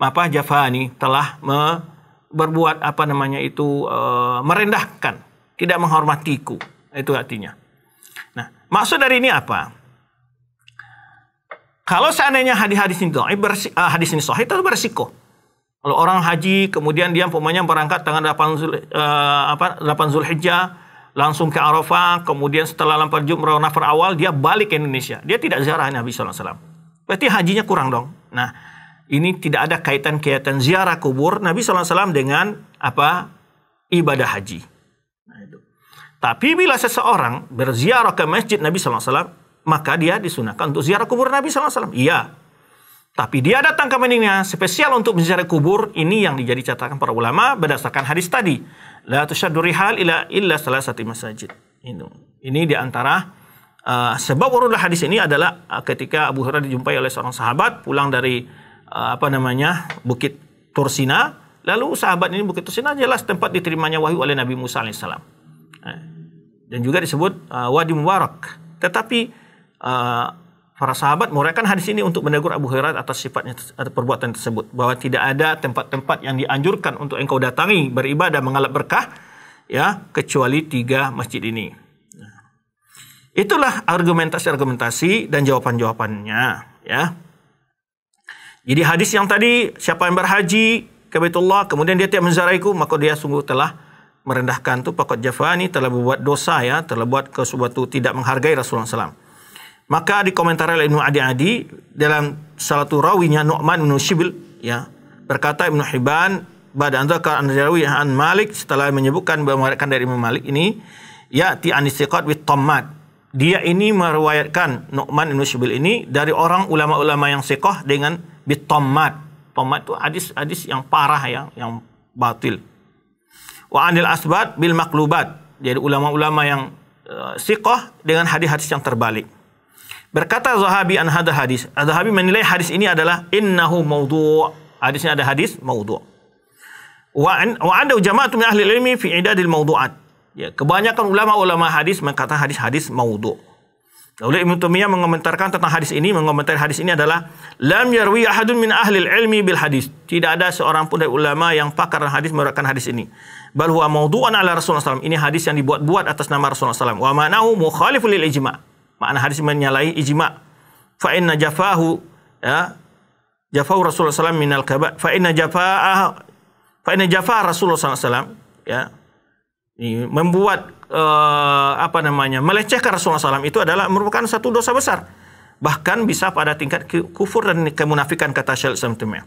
apa jafani telah me, berbuat apa namanya itu e, merendahkan, tidak menghormatiku. Nah, itu artinya. Nah, maksud dari ini apa? Kalau seandainya hadis-hadis ini dhaif, eh, hadis ini sahih itu berisiko. Kalau orang haji kemudian dia umpamanya berangkat tanggal 8 Zul, eh, apa 8 Zulhijjah langsung ke Arafah, kemudian setelah lampar jumrah nafar awal dia balik ke Indonesia. Dia tidak ziarah Nabi sallallahu alaihi wasallam. Berarti hajinya kurang dong. Nah, ini tidak ada kaitan-kaitan ziarah kubur Nabi SAW dengan apa ibadah haji. Nah, itu. Tapi bila seseorang berziarah ke masjid Nabi SAW, maka dia disunahkan untuk ziarah kubur Nabi SAW. Iya. Tapi dia datang ke Madinah spesial untuk menziarah kubur, ini yang dijadi catatan para ulama berdasarkan hadis tadi. La tusyaddu rihal ilah illa salah satu masjid. Ini, ini diantara uh, sebab urutlah hadis ini adalah uh, ketika Abu Hurairah dijumpai oleh seorang sahabat pulang dari Ah, apa namanya Bukit Tursina. Lalu sahabat ini Bukit Tursina jelas tempat diterimanya wahyu oleh Nabi Musa alaihissalam. Eh, dan juga disebut uh, Wadi Mubarak. Tetapi uh, para sahabat menguraikan hadis ini untuk menegur Abu Hurairah atas sifatnya atau perbuatan tersebut bahwa tidak ada tempat-tempat yang dianjurkan untuk engkau datangi beribadah mengalap berkah ya kecuali tiga masjid ini. Nah, itulah argumentasi-argumentasi dan jawaban-jawabannya ya. Jadi hadis yang tadi siapa yang berhaji ke Baitullah kemudian dia tiap menzaraiku maka dia sungguh telah merendahkan tu pakot jafani telah buat dosa ya telah buat ke suatu tidak menghargai Rasulullah SAW. Maka di komentar oleh Ibnu Adi Adi dalam salah satu rawinya Nu'man bin Shibil ya berkata Ibnu Hibban pada antara rawi an Malik setelah menyebutkan bahwa dari Imam Malik ini ya ti anisiqat with tomat dia ini meriwayatkan Nu'man bin Syubil ini dari orang ulama-ulama yang sekoh dengan bitomat. Tomat itu hadis-hadis yang parah ya, yang batil. Wa anil asbat bil maklubat. Jadi ulama-ulama yang uh, eh, sikoh dengan hadis-hadis yang terbalik. Berkata Zahabi an hadha hadis. Zahabi menilai hadis ini adalah innahu maudhu'. Hadisnya ada hadis maudhu'. Wa an wa ada jama'atun min ahli ilmi fi idadil maudu'at Ya, kebanyakan ulama-ulama hadis mengatakan hadis-hadis maudhu. Lalu Ibnu Taimiyah mengomentarkan tentang hadis ini, mengomentari hadis ini adalah lam yarwi ahadun min ahli ilmi bil hadis. Tidak ada seorang pun dari ulama yang pakar hadis meriwayatkan hadis ini. Bal huwa maudhu'an ala Rasulullah SAW. Ini hadis yang dibuat-buat atas nama Rasulullah SAW. Wa ma'nahu mukhaliful lil ijma'. Makna hadis menyalahi ijma'. Fa inna jafahu ya jafahu Rasulullah SAW al kaba' fa inna jafa'a fa inna jafa Rasulullah SAW ya membuat eh, apa namanya melecehkan Rasulullah SAW itu adalah merupakan satu dosa besar bahkan bisa pada tingkat kufur dan kemunafikan kata Syekh Samtumia.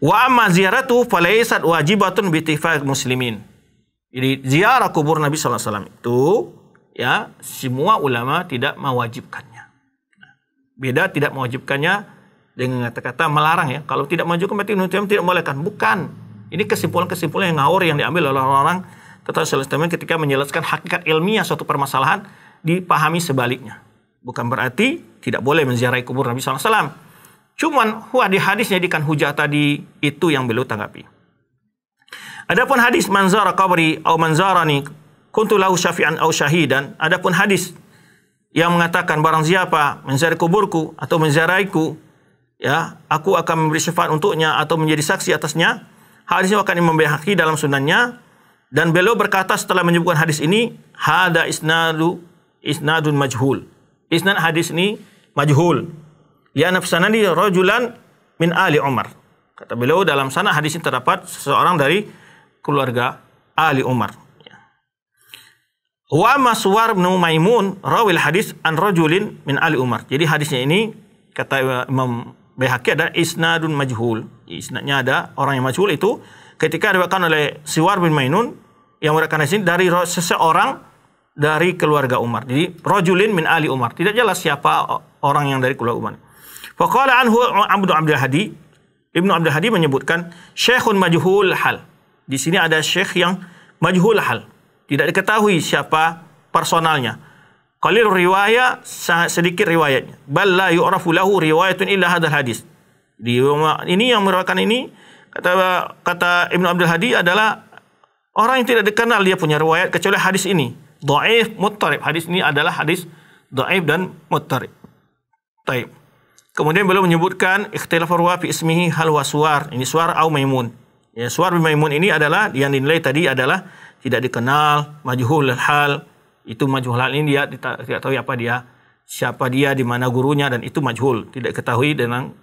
Wa amma ziyaratu falaisat wajibatun bi muslimin. Jadi ziarah kubur Nabi sallallahu alaihi wasallam itu ya semua ulama tidak mewajibkannya. Beda tidak mewajibkannya dengan kata-kata melarang ya. Kalau tidak mewajibkan berarti tidak membolehkan. Bukan. Ini kesimpulan-kesimpulan yang ngawur yang diambil oleh orang-orang tetapi Selestamine ketika menjelaskan hakikat ilmiah suatu permasalahan dipahami sebaliknya. Bukan berarti tidak boleh menziarahi kubur Nabi SAW. Cuman wah di hadisnya dikan hujah tadi itu yang beliau tanggapi. Adapun hadis manzara qabri atau manzarani kuntu lahu syafi'an Syahid syahidan. Adapun hadis yang mengatakan barang siapa menziarahi kuburku atau menziarahiku ya aku akan memberi syafaat untuknya atau menjadi saksi atasnya hadis ini akan membahaki dalam sunannya dan beliau berkata setelah menyebutkan hadis ini, hada isnadu isnadun majhul. Isnad hadis ini majhul. Ya nafsanani rajulan min ali Umar. Kata beliau dalam sana hadis ini terdapat seseorang dari keluarga Ali Umar. Ya. Wa Maswar bin Maimun rawil hadis an rajulin min Ali Umar. Jadi hadisnya ini kata Imam Baihaqi ada isnadun majhul. Isnadnya ada orang yang majhul itu ketika diriwayatkan oleh Siwar bin Mainun yang meriwayatkan hadis ini dari seseorang dari keluarga Umar. Jadi rojulin min ali Umar. Tidak jelas siapa orang yang dari keluarga Umar. Fakala anhu Abu Abdul Hadi. Ibnu Abdul Hadi menyebutkan Syekhun majhul hal. Di sini ada syekh yang majhul hal. Tidak diketahui siapa personalnya. Qalil riwayah sangat sedikit riwayatnya. Bal la yu'rafu lahu riwayatun illa hadal hadis. Di ini yang meriwayatkan ini kata kata Ibnu Abdul Hadi adalah Orang yang tidak dikenal dia punya riwayat kecuali hadis ini. Dhaif muttarib. Hadis ini adalah hadis dhaif dan muttarib. Taib. Kemudian beliau menyebutkan ikhtilaf ruwa fi ismihi hal waswar. Ini suar au maimun. Ya, suar bi maimun ini adalah yang dinilai tadi adalah tidak dikenal, majhul hal. Itu majhul hal ini dia tidak tahu apa dia, siapa dia, di mana gurunya dan itu majhul, tidak ketahui dengan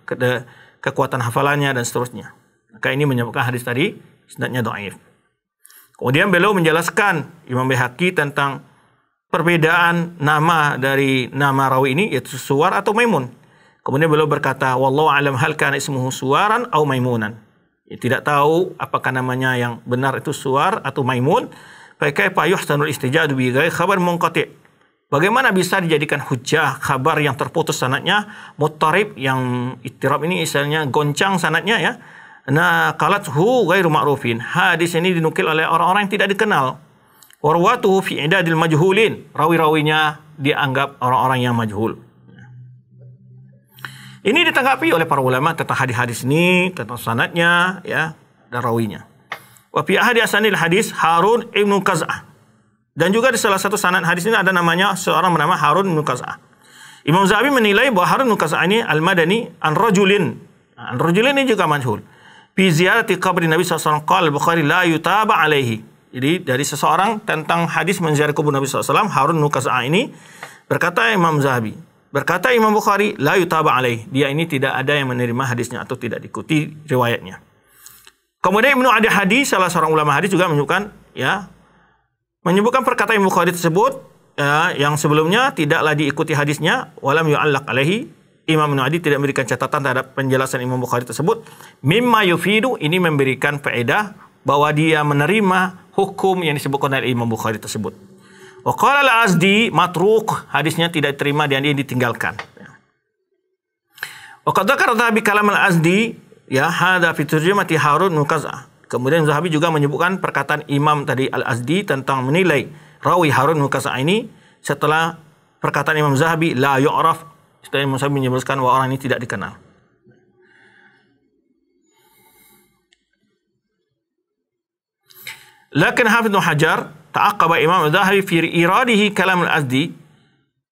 kekuatan hafalannya dan seterusnya. Maka ini menyebutkan hadis tadi sebenarnya dhaif. Kemudian beliau menjelaskan Imam Behaki tentang perbedaan nama dari nama rawi ini yaitu suwar atau maimun. Kemudian beliau berkata, "Wallahu alam hal kana ismuhu suwaran atau maimunan." Ya, tidak tahu apakah namanya yang benar itu suwar atau maimun. Pakai payuh tanul istijadu bihigai khabar munqati'. Bagaimana bisa dijadikan hujah kabar yang terputus sanatnya, mutarib yang itirab ini misalnya goncang sanatnya ya, Nah, qalathu ghairu ma'rufin. Hadis ini dinukil oleh orang-orang yang tidak dikenal. Warwatuhu fi idadil majhulin. Rawi-rawinya dianggap orang-orang yang majhul. Ini ditanggapi oleh para ulama tentang hadis-hadis ini, tentang sanatnya, ya, dan rawinya. Wa fi ahadi asanil hadis Harun ibnu Qaz'ah. Dan juga di salah satu sanat hadis ini ada namanya seorang bernama Harun ibn Qaz'ah. Imam Zahabi menilai bahwa Harun ibn Qaz'ah ini al-Madani an-rajulin. Nah, an-rajulin ini juga majhul fi ziyarati qabri Nabi SAW qala Bukhari la yutaba alaihi. Jadi dari seseorang tentang hadis menziarahi kubur Nabi SAW Harun Nukas'a ini berkata Imam Zahabi berkata Imam Bukhari la yutaba alaih. Dia ini tidak ada yang menerima hadisnya atau tidak diikuti riwayatnya. Kemudian Ibnu Adi Hadi salah seorang ulama hadis juga menyebutkan, ya menyebutkan perkataan Imam Bukhari tersebut ya, yang sebelumnya tidaklah diikuti hadisnya walam yu'allaq alaihi Imam Nawawi tidak memberikan catatan terhadap penjelasan Imam Bukhari tersebut. Mimma yufidu ini memberikan faedah bahwa dia menerima hukum yang disebutkan oleh Imam Bukhari tersebut. Wa qala al-Azdi matruk hadisnya tidak diterima dan dia ditinggalkan. Wa qad dzakara kalam al-Azdi ya hada fi turjumati Harun Mukazah. Kemudian Zahabi juga menyebutkan perkataan Imam tadi Al-Azdi tentang menilai rawi Harun Mukasa ini setelah perkataan Imam Zahabi la yu'raf setelah Imam Syafi'i menyebutkan bahwa orang ini tidak dikenal. Lakin Hafiz Hajar ta'aqqaba Imam Zahabi fi iradihi kalam al-Azdi.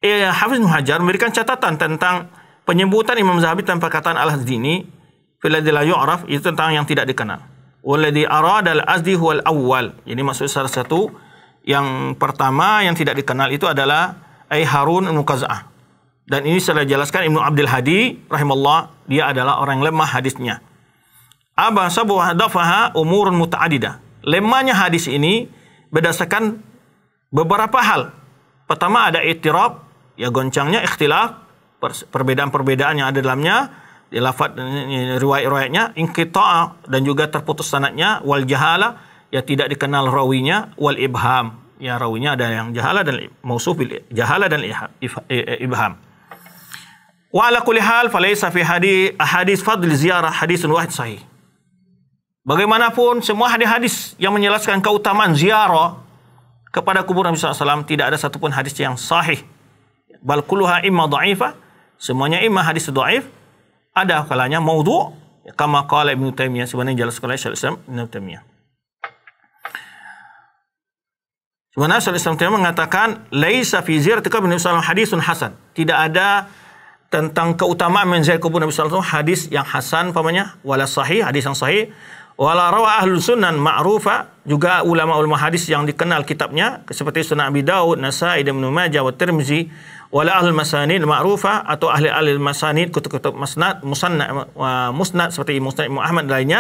Eh, Hafiz Hajar memberikan catatan tentang penyebutan Imam Zahabi tentang perkataan al-Azdi ini filladzi la yu'raf itu tentang yang tidak dikenal. Walladzi arada al-Azdi huwal awwal. Jadi maksud salah satu yang pertama yang tidak dikenal itu adalah Ai Harun Mukaza'ah. Dan ini sudah jelaskan Ibnu Abdul Hadi rahimahullah, dia adalah orang yang lemah hadisnya. Aba sabu hadafaha umurun muta'adida. Lemahnya hadis ini berdasarkan beberapa hal. Pertama ada itirab, ya goncangnya ikhtilaf, perbedaan-perbedaan yang ada dalamnya, lafad riwayat-riwayatnya, inqita'a dan juga terputus sanatnya, wal jahala, ya tidak dikenal rawinya, wal ibham, ya rawinya ada yang jahala dan mausuf bil jahala dan ibham. Wa ala kulli hal falaysa fi hadis hadis fadl ziarah hadisun wahid sahih. Bagaimanapun semua hadis-hadis yang menjelaskan keutamaan ziarah kepada kubur Nabi wasallam tidak ada satupun hadis yang sahih. Bal kulluha imma dha'ifa, semuanya imma hadis dhaif, ada kalanya maudhu' kama qala Ibnu Taimiyah sebenarnya jelas sekali Syekh Islam Ibnu Taimiyah. Sebenarnya Syekh Islam Taimiyah mengatakan laisa fi ziyaratika bin wasallam hadisun hasan. Tidak ada tentang keutamaan menziarah kubur Nabi wasallam hadis yang hasan pamannya wala sahih hadis yang sahih wala rawa ahlu sunan ma'rufa juga ulama-ulama hadis yang dikenal kitabnya seperti sunan Abi daud Nasai, dan Majah, wa Tirmizi wala ahlul masanid ma'rufa atau ahli ahli masanid kutub-kutub musnad musnad seperti musnad Imam Ahmad dan lainnya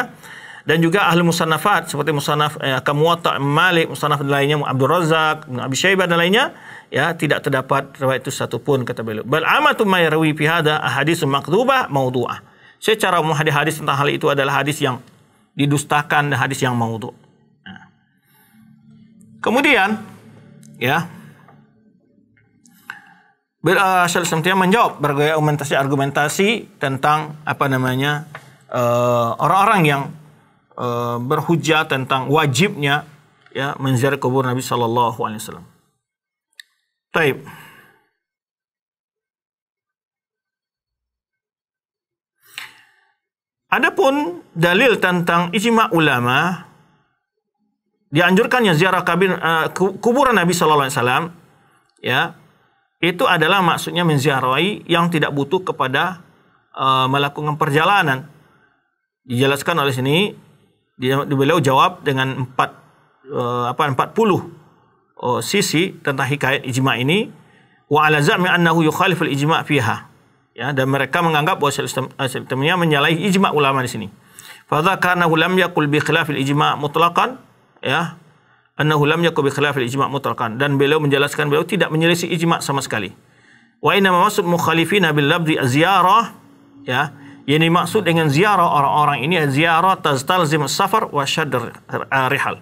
dan juga ahli musanafat seperti musanaf eh, Kamuata Malik, musanaf dan lainnya Abdul Razak, Abi Syaibah dan lainnya ya tidak terdapat riwayat itu satupun kata beliau. Bal amatu ma yarwi fi hadza ahaditsu makdzubah maudhu'ah. Secara umum hadis-hadis tentang hal itu adalah hadis yang didustakan dan hadis yang maudhu. Nah. Kemudian ya Bil Asal eh, Samtia menjawab berbagai argumentasi argumentasi tentang apa namanya eh, orang-orang uh, yang uh, berhujah tentang wajibnya ya menziarah kubur Nabi Shallallahu Alaihi Wasallam. طيب Adapun dalil tentang ijma ulama dianjurkannya ziarah kabir uh, kuburan Nabi sallallahu alaihi wasallam ya itu adalah maksudnya menziarahi yang tidak butuh kepada uh, melakukan perjalanan dijelaskan oleh sini beliau jawab dengan empat uh, apa 40 uh, sisi tentang hikayat ijma ini wa ala za'mi annahu yukhaliful ijma fiha. Ya, dan mereka menganggap bahwa sistemnya eh, menyalahi ijma ulama di sini. Fadha karena lam yaqul bi khilafil ijma mutlaqan ya annahu lam yaqul bi khilafil ijma mutlaqan dan beliau menjelaskan beliau tidak menyelisih ijma sama sekali. Wa inna maksud mukhalifina bil labdi ziyarah ya ini maksud dengan ziarah orang-orang ini ziarah tastalzim safar wa syadr rihal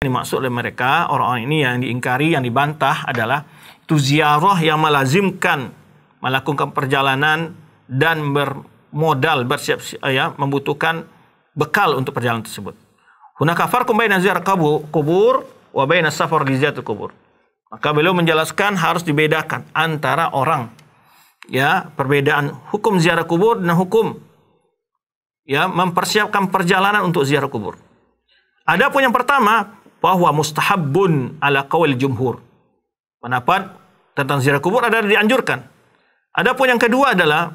yang dimaksud oleh mereka, orang-orang ini yang diingkari, yang dibantah adalah itu ziarah yang melazimkan melakukan perjalanan dan bermodal bersiap ya membutuhkan bekal untuk perjalanan tersebut. Hunaka farqum baina ziarah kubur wa baina safar li kubur. Maka beliau menjelaskan harus dibedakan antara orang ya perbedaan hukum ziarah kubur dan hukum ya mempersiapkan perjalanan untuk ziarah kubur. Adapun yang pertama, bahwa mustahabun ala qawil jumhur. Pendapat tentang ziarah kubur ada dianjurkan. Adapun yang kedua adalah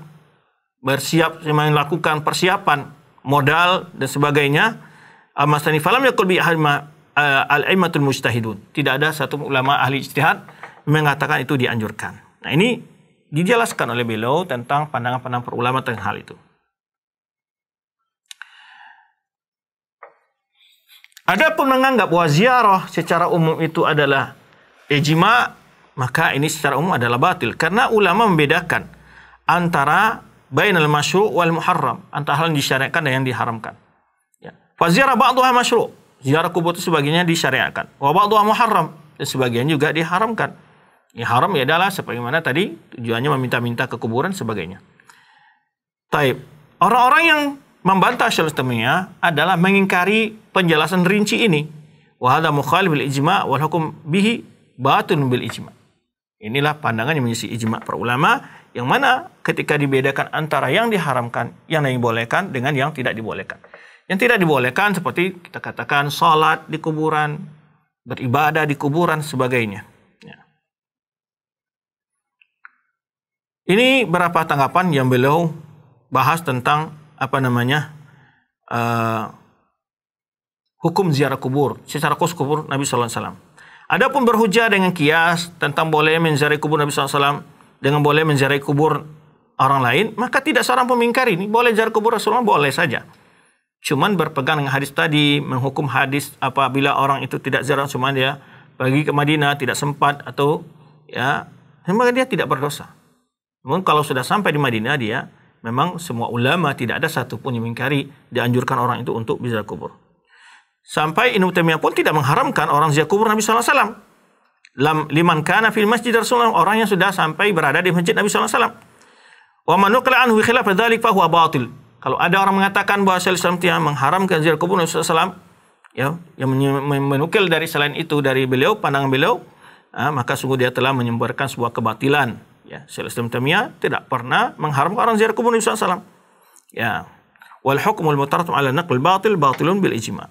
bersiap melakukan persiapan modal dan sebagainya. Amastani falam yaqul bi eh, al-aimatul mujtahidun. Tidak ada satu ulama ahli ijtihad mengatakan itu dianjurkan. Nah, ini dijelaskan oleh beliau tentang pandangan-pandangan para ulama tentang hal itu. Ada pun menganggap bahwa ziarah secara umum itu adalah ijma, maka ini secara umum adalah batil karena ulama membedakan antara bainal masyru' wal muharram, antara hal yang disyariatkan dan yang diharamkan. Ya. Fa ziarah ba'dhuha masyru', ziarah kubur itu sebagiannya disyariatkan. Wa ba'dhuha muharram, dan sebagian juga diharamkan. Ya, haram ya adalah sebagaimana tadi tujuannya meminta-minta ke kuburan sebagainya. Taib. Orang-orang yang membantah syalstamiyah adalah mengingkari penjelasan rinci ini. Wahada mukhalif bil ijma wal hukum bihi batun bil ijma. Inilah pandangan yang menyisi ijma para ulama yang mana ketika dibedakan antara yang diharamkan, yang dibolehkan dengan yang tidak dibolehkan. Yang tidak dibolehkan seperti kita katakan salat di kuburan, beribadah di kuburan sebagainya. Ya. Ini berapa tanggapan yang beliau bahas tentang apa namanya uh, hukum ziarah kubur secara khusus kubur Nabi Sallallahu Alaihi Wasallam. Adapun berhujah dengan kias tentang boleh menziarahi kubur Nabi Sallallahu Alaihi Wasallam dengan boleh menziarahi kubur orang lain, maka tidak seorang pemingkar ini boleh ziarah kubur Rasulullah boleh saja. Cuman berpegang dengan hadis tadi menghukum hadis apabila orang itu tidak ziarah cuma dia pergi ke Madinah tidak sempat atau ya memang dia tidak berdosa. Namun kalau sudah sampai di Madinah dia memang semua ulama tidak ada satupun yang mengingkari dianjurkan orang itu untuk bisa kubur. Sampai Ibnu Taimiyah pun tidak mengharamkan orang ziarah kubur Nabi sallallahu alaihi wasallam. Lam liman kana fil masjid Rasulullah orang yang sudah sampai berada di masjid Nabi sallallahu alaihi wasallam. Wa man nuqila anhu khilaf dzalik fa huwa batil. Kalau ada orang mengatakan bahwa Alaihi Wasallam mengharamkan ziarah kubur Nabi sallallahu alaihi wasallam, ya, yang menukil dari selain itu dari beliau pandangan beliau, ah, maka sungguh dia telah menyebarkan sebuah kebatilan Ya, Syaikhul Islam Tamiyah tidak pernah mengharamkan orang ziarah kubur Nabi SAW. Ya. Wal hukmul mutaratum ala naql batil batilun bil ijma.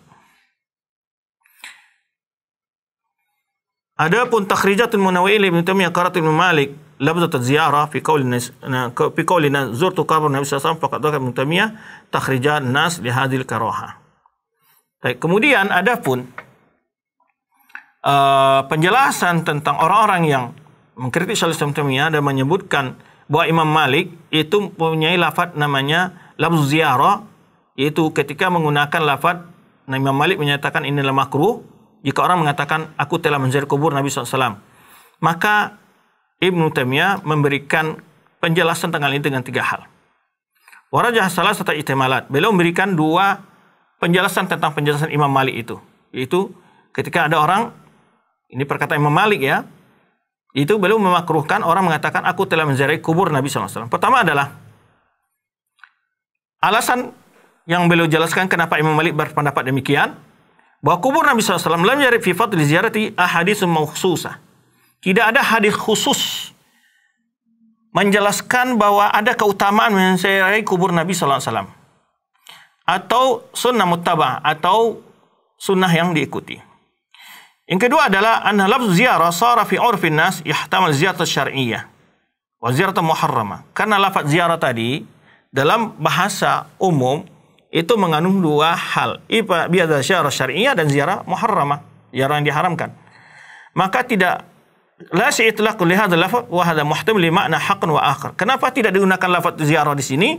Adapun takhrijatun munawwil Ibnu Taimiyah qarat Ibnu Malik labdat ziarah fi qaul nas fi qaul nas zurtu qabr Nabi Sallam alaihi wasallam faqad dzakara Ibnu Taimiyah takhrijat nas li hadhil karaha. Baik, kemudian adapun uh, penjelasan tentang orang-orang yang mengkritik Syaikh Islam dan menyebutkan bahwa Imam Malik itu mempunyai lafat namanya lafz ziarah yaitu ketika menggunakan lafat nah Imam Malik menyatakan ini lemah makruh jika orang mengatakan aku telah menziarah kubur Nabi SAW maka Ibnu Taimiyah memberikan penjelasan tentang ini dengan tiga hal. Warajah salah serta itimalat. Beliau memberikan dua penjelasan tentang penjelasan Imam Malik itu. Yaitu ketika ada orang, ini perkataan Imam Malik ya, itu beliau memakruhkan orang mengatakan aku telah menziarahi kubur Nabi SAW. Pertama adalah alasan yang beliau jelaskan kenapa Imam Malik berpendapat demikian bahwa kubur Nabi SAW lam yari fi fadli ziyarati ahadis maususah. Tidak ada hadis khusus menjelaskan bahwa ada keutamaan menziarahi kubur Nabi SAW atau sunnah mutabah atau sunnah yang diikuti. Yang kedua adalah anna lafz ziarah sara fi urfin nas yahtamal ziyarat syar'iyyah wa ziyarat muharramah. Karena lafaz ziarah tadi dalam bahasa umum itu mengandung dua hal, iba biasa ziarah syar'iyyah dan ziarah muharramah, ziarah yang diharamkan. Maka tidak la itlaq li hadzal lafaz wa hadza muhtamil li makna haqqan wa akhar. Kenapa tidak digunakan lafaz ziarah di sini?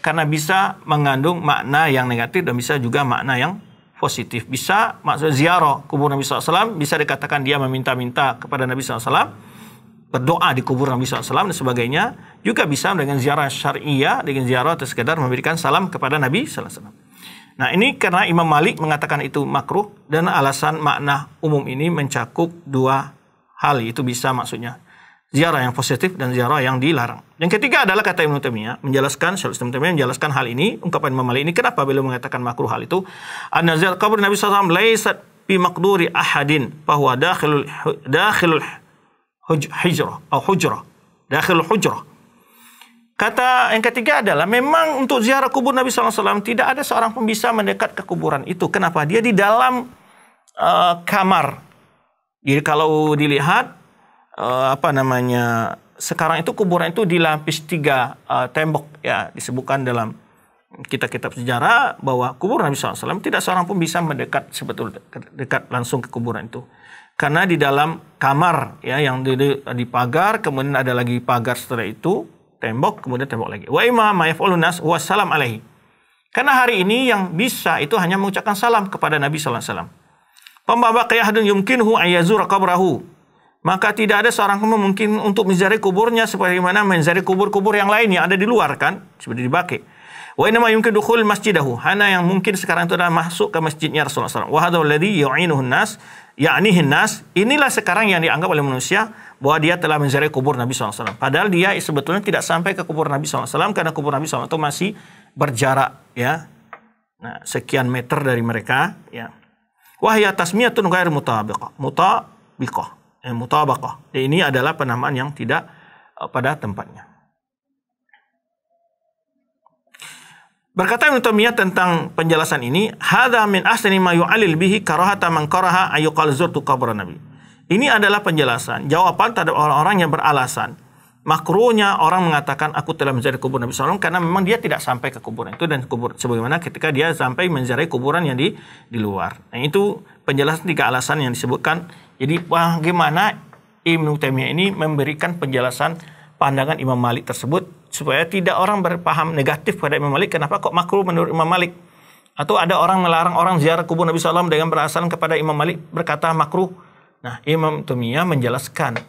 Karena bisa mengandung makna yang negatif dan bisa juga makna yang positif. Bisa maksudnya ziarah kubur Nabi SAW, bisa dikatakan dia meminta-minta kepada Nabi SAW, berdoa di kubur Nabi SAW dan sebagainya. Juga bisa dengan ziarah syariah, dengan ziarah atau sekedar memberikan salam kepada Nabi SAW. Nah ini karena Imam Malik mengatakan itu makruh dan alasan makna umum ini mencakup dua hal itu bisa maksudnya ziarah yang positif dan ziarah yang dilarang. Yang ketiga adalah kata Ibnu Taimiyah menjelaskan Syekh Ibnu Taimiyah menjelaskan hal ini ungkapan Imam Malik ini kenapa beliau mengatakan makruh hal itu? An ziarah kubur Nabi SAW laisat bi maqduri ahadin bahwa dakhilul dakhilul hijrah atau hujrah dakhilul hujrah. Kata yang ketiga adalah memang untuk ziarah kubur Nabi SAW tidak ada seorang pun bisa mendekat ke kuburan itu. Kenapa? Dia di dalam uh, kamar. Jadi kalau dilihat uh, apa namanya sekarang itu kuburan itu dilapis tiga uh, tembok ya disebutkan dalam kitab-kitab sejarah bahwa kuburan Nabi SAW tidak seorang pun bisa mendekat sebetul dekat langsung ke kuburan itu karena di dalam kamar ya yang di, pagar kemudian ada lagi pagar setelah itu tembok kemudian tembok lagi wa imam nas wassalam alaihi karena hari ini yang bisa itu hanya mengucapkan salam kepada Nabi SAW. Pembaba qiyahadun yumkinhu ayazur kabrahu maka tidak ada seorang pun mungkin untuk mencari kuburnya sebagaimana mencari kubur-kubur yang lain yang ada di luar kan seperti di Baqi. Wa inma yumkin dukhul masjidahu. Hana yang mungkin sekarang itu adalah masuk ke masjidnya Rasulullah SAW. Wa hadzal ladzi yu'inuhun nas ya'nihin nas. Inilah sekarang yang dianggap oleh manusia bahwa dia telah mencari kubur Nabi SAW. Padahal dia sebetulnya tidak sampai ke kubur Nabi SAW karena kubur Nabi SAW itu masih berjarak ya. Nah, sekian meter dari mereka ya. hiya tasmiyatun ghair mutabiqah. Mutabiqah Eh, mutabaqah. Ini adalah penamaan yang tidak eh, pada tempatnya. Berkata Ibn Taimiyah tentang penjelasan ini, "Hadza min ahsani ma yu'alil bihi karahata man karaha ayyuqal zurtu qabra nabi." Ini adalah penjelasan, jawaban terhadap orang-orang yang beralasan. Makruhnya orang mengatakan aku telah menziarahi kubur Nabi SAW karena memang dia tidak sampai ke kuburan itu dan kubur sebagaimana ketika dia sampai menziarahi kuburan yang di di luar. Nah, itu penjelasan tiga alasan yang disebutkan jadi bagaimana Ibnu Taimiyah ini memberikan penjelasan pandangan Imam Malik tersebut supaya tidak orang berpaham negatif pada Imam Malik kenapa kok makruh menurut Imam Malik atau ada orang melarang orang ziarah kubur Nabi SAW dengan berasal kepada Imam Malik berkata makruh nah Imam Taimiyah menjelaskan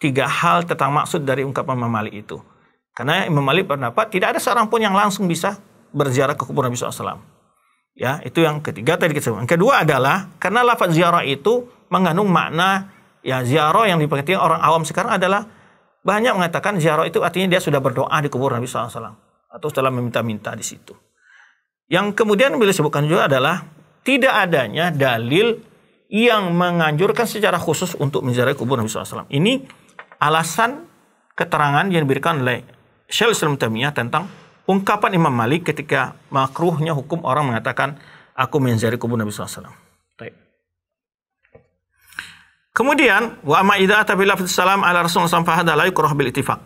tiga hal tentang maksud dari ungkapan Imam Malik itu karena Imam Malik berpendapat tidak ada seorang pun yang langsung bisa berziarah ke kubur Nabi SAW ya itu yang ketiga tadi kita sebut kedua adalah karena lafaz ziarah itu mengandung makna ya ziarah yang dipakai orang awam sekarang adalah banyak mengatakan ziarah itu artinya dia sudah berdoa di kubur Nabi SAW atau setelah meminta-minta di situ. Yang kemudian beliau sebutkan juga adalah tidak adanya dalil yang menganjurkan secara khusus untuk menziarahi kubur Nabi SAW. Ini alasan keterangan yang diberikan oleh Syekh Islam Tamiyah tentang ungkapan Imam Malik ketika makruhnya hukum orang mengatakan aku menziarahi kubur Nabi SAW. Kemudian wa amma idza ata bil salam ala Rasulullah fa fahada la yukrah bil ittifaq.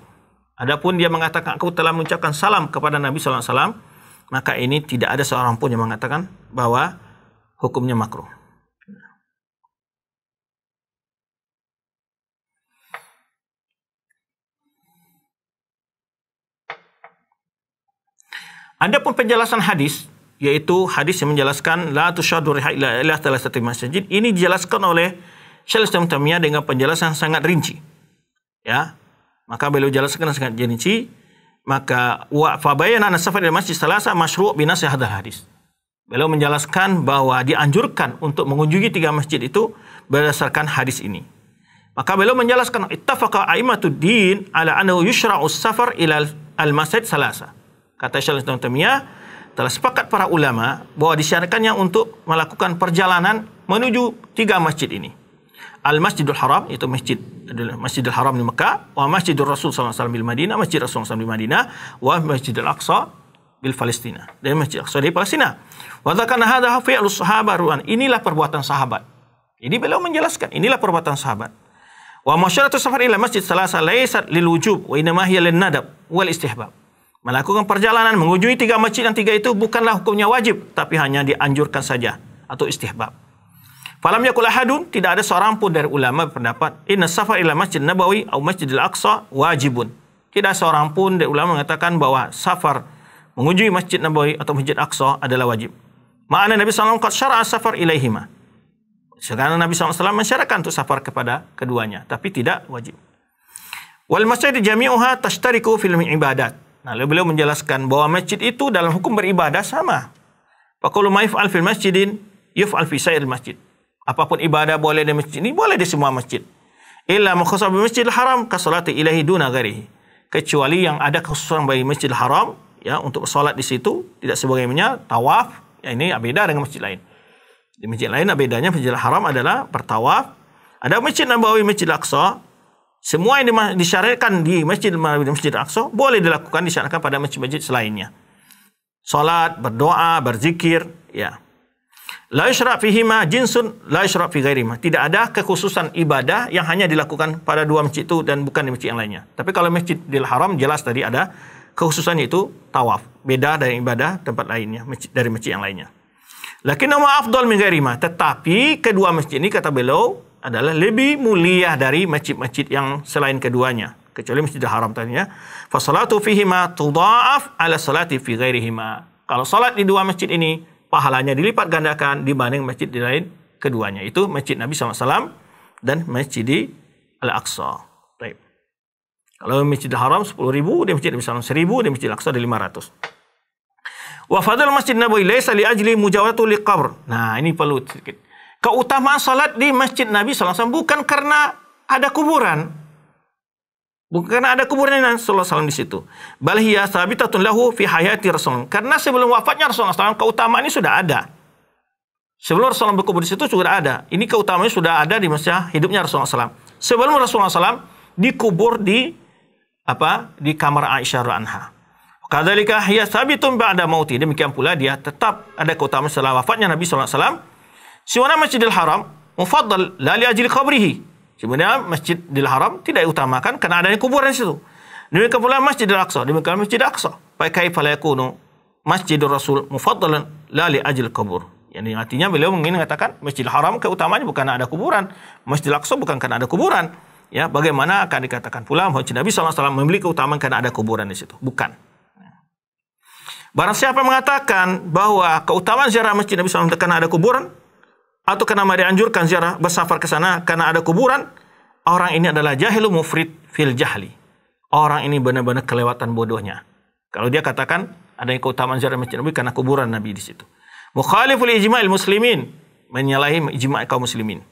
Adapun dia mengatakan aku telah mengucapkan salam kepada Nabi sallallahu alaihi wasallam, maka ini tidak ada seorang pun yang mengatakan bahwa hukumnya makruh. Adapun penjelasan hadis yaitu hadis yang menjelaskan la tusyaddu riha telah ila masjid. Ini dijelaskan oleh Syekh Islam dengan penjelasan sangat rinci. Ya. Maka beliau jelaskan sangat rinci. Maka wa fabayana nasafar di masjid salasa masyru' binas hadis. Beliau menjelaskan bahwa dianjurkan untuk mengunjungi tiga masjid itu berdasarkan hadis ini. Maka beliau menjelaskan ittafaqa din ala annahu yushra'u safar ila al-masjid salasa. Kata Syekh Islam telah sepakat para ulama bahwa disyariatkannya untuk melakukan perjalanan menuju tiga masjid ini al Masjidul Haram itu masjid Masjidil Haram di Mekah, wa Masjidul Rasul SAW di Madinah, Masjid Rasul SAW di Madinah, wa Masjidil Aqsa di Palestina dari Masjid Aqsa di Palestina. Wa dzakana hadha fi'lus sahabah ruan. Inilah perbuatan sahabat. Jadi beliau menjelaskan, inilah perbuatan sahabat. Wa masyaratu safar ila masjid salasa laysat lil wujub wa inma hiya lin nadab wal istihbab. Melakukan perjalanan mengunjungi tiga masjid yang tiga itu bukanlah hukumnya wajib, tapi hanya dianjurkan saja atau istihbab. Falam yakul ahadun, tidak ada seorang pun dari ulama berpendapat, inna safar ila masjid nabawi au Al aqsa wajibun. Tidak seorang pun dari ulama mengatakan bahwa safar mengunjungi masjid nabawi atau masjid aqsa adalah wajib. Ma'ana Nabi SAW kat syara'a safar ilaihima. Sekarang Nabi SAW mensyarakan untuk safar kepada keduanya, tapi tidak wajib. Wal masjid jami'uha tashtariku fil ibadat. Nah, beliau menjelaskan bahwa masjid itu dalam hukum beribadah sama. Pakulu ma'if al fil masjidin, yuf al fisair masjid Apapun ibadah boleh di masjid ini, boleh di semua masjid. Illa mukhasab bi masjidil haram ka salati ilahi duna Kecuali yang ada kekhususan bagi masjid haram ya untuk salat di situ, tidak sebagaimana tawaf, ya ini beda dengan masjid lain. Di masjid lain bedanya masjidil haram adalah bertawaf. Ada masjid Nabawi, Masjid Al-Aqsa, semua yang disyariatkan di Masjid Nabawi dan Masjid Al-Aqsa boleh dilakukan disyariatkan pada masjid-masjid selainnya. Salat, berdoa, berzikir, ya. La fihi ma jinsun la yusyra' fi Tidak ada kekhususan ibadah yang hanya dilakukan pada dua masjid itu dan bukan di masjid yang lainnya. Tapi kalau masjid di Haram jelas tadi ada kekhususannya itu tawaf. Beda dari ibadah tempat lainnya, dari masjid yang lainnya. Laki nama min ghairima. Tetapi kedua masjid ini kata beliau adalah lebih mulia dari masjid-masjid yang selain keduanya. Kecuali masjid Haram tadinya. Fasalatu fihima tudaaf ala salati fi ghairihima. Kalau salat di dua masjid ini pahalanya dilipat gandakan dibanding masjid di lain keduanya. Itu masjid Nabi SAW dan masjid di Al-Aqsa. Baik. Kalau masjid al Haram sepuluh ribu, di masjid Nabi SAW seribu di masjid Al-Aqsa ada lima ratus. Wafadul masjid Nabi laisa li ajli mujawatu li qabr. Nah, ini perlu sedikit. Keutamaan salat di masjid Nabi SAW bukan karena ada kuburan. Bukan karena ada kuburan Nabi Sallallahu Alaihi Wasallam di situ. Balhiya sabitatun lahu fi hayati Rasul. Karena sebelum wafatnya Rasulullah SAW keutamaan ini sudah ada. Sebelum Rasulullah SAW berkubur di situ sudah ada. Ini keutamaannya sudah ada di masa hidupnya Rasulullah SAW. Sebelum Rasulullah SAW dikubur di apa di kamar Aisyah anha. Kadzalika hiya sabitun ba'da mauti. Demikian pula dia tetap ada keutamaan setelah wafatnya Nabi SAW. Siwana Masjidil Haram mufaddal lali ajil ajli qabrihi Sebenarnya masjid di Haram tidak diutamakan karena di kuburan di situ. Demikian pula Masjidil Aqsa, demikian Masjid Aqsa. Fa kaifa yakunu Masjidur Rasul mufaddalan la li ajil kubur. Yani artinya beliau ingin mengatakan Masjidil Haram keutamanya bukan ada kuburan, Masjidil Aqsa bukan karena ada kuburan. Ya, bagaimana akan dikatakan pula bahwa Nabi wasallam memiliki keutamaan karena ada kuburan di situ? Bukan. Barang siapa mengatakan bahwa keutamaan ziarah masjid Nabi SAW karena ada kuburan, atau karena dianjurkan ziarah bersafar ke sana karena ada kuburan, orang ini adalah jahilu mufrid fil jahli. Orang ini benar-benar kelewatan bodohnya. Kalau dia katakan ada yang keutamaan ziarah masjid Nabi karena kuburan Nabi di situ. Mukhaliful ijma'il muslimin, menyalahi ijma' kaum muslimin.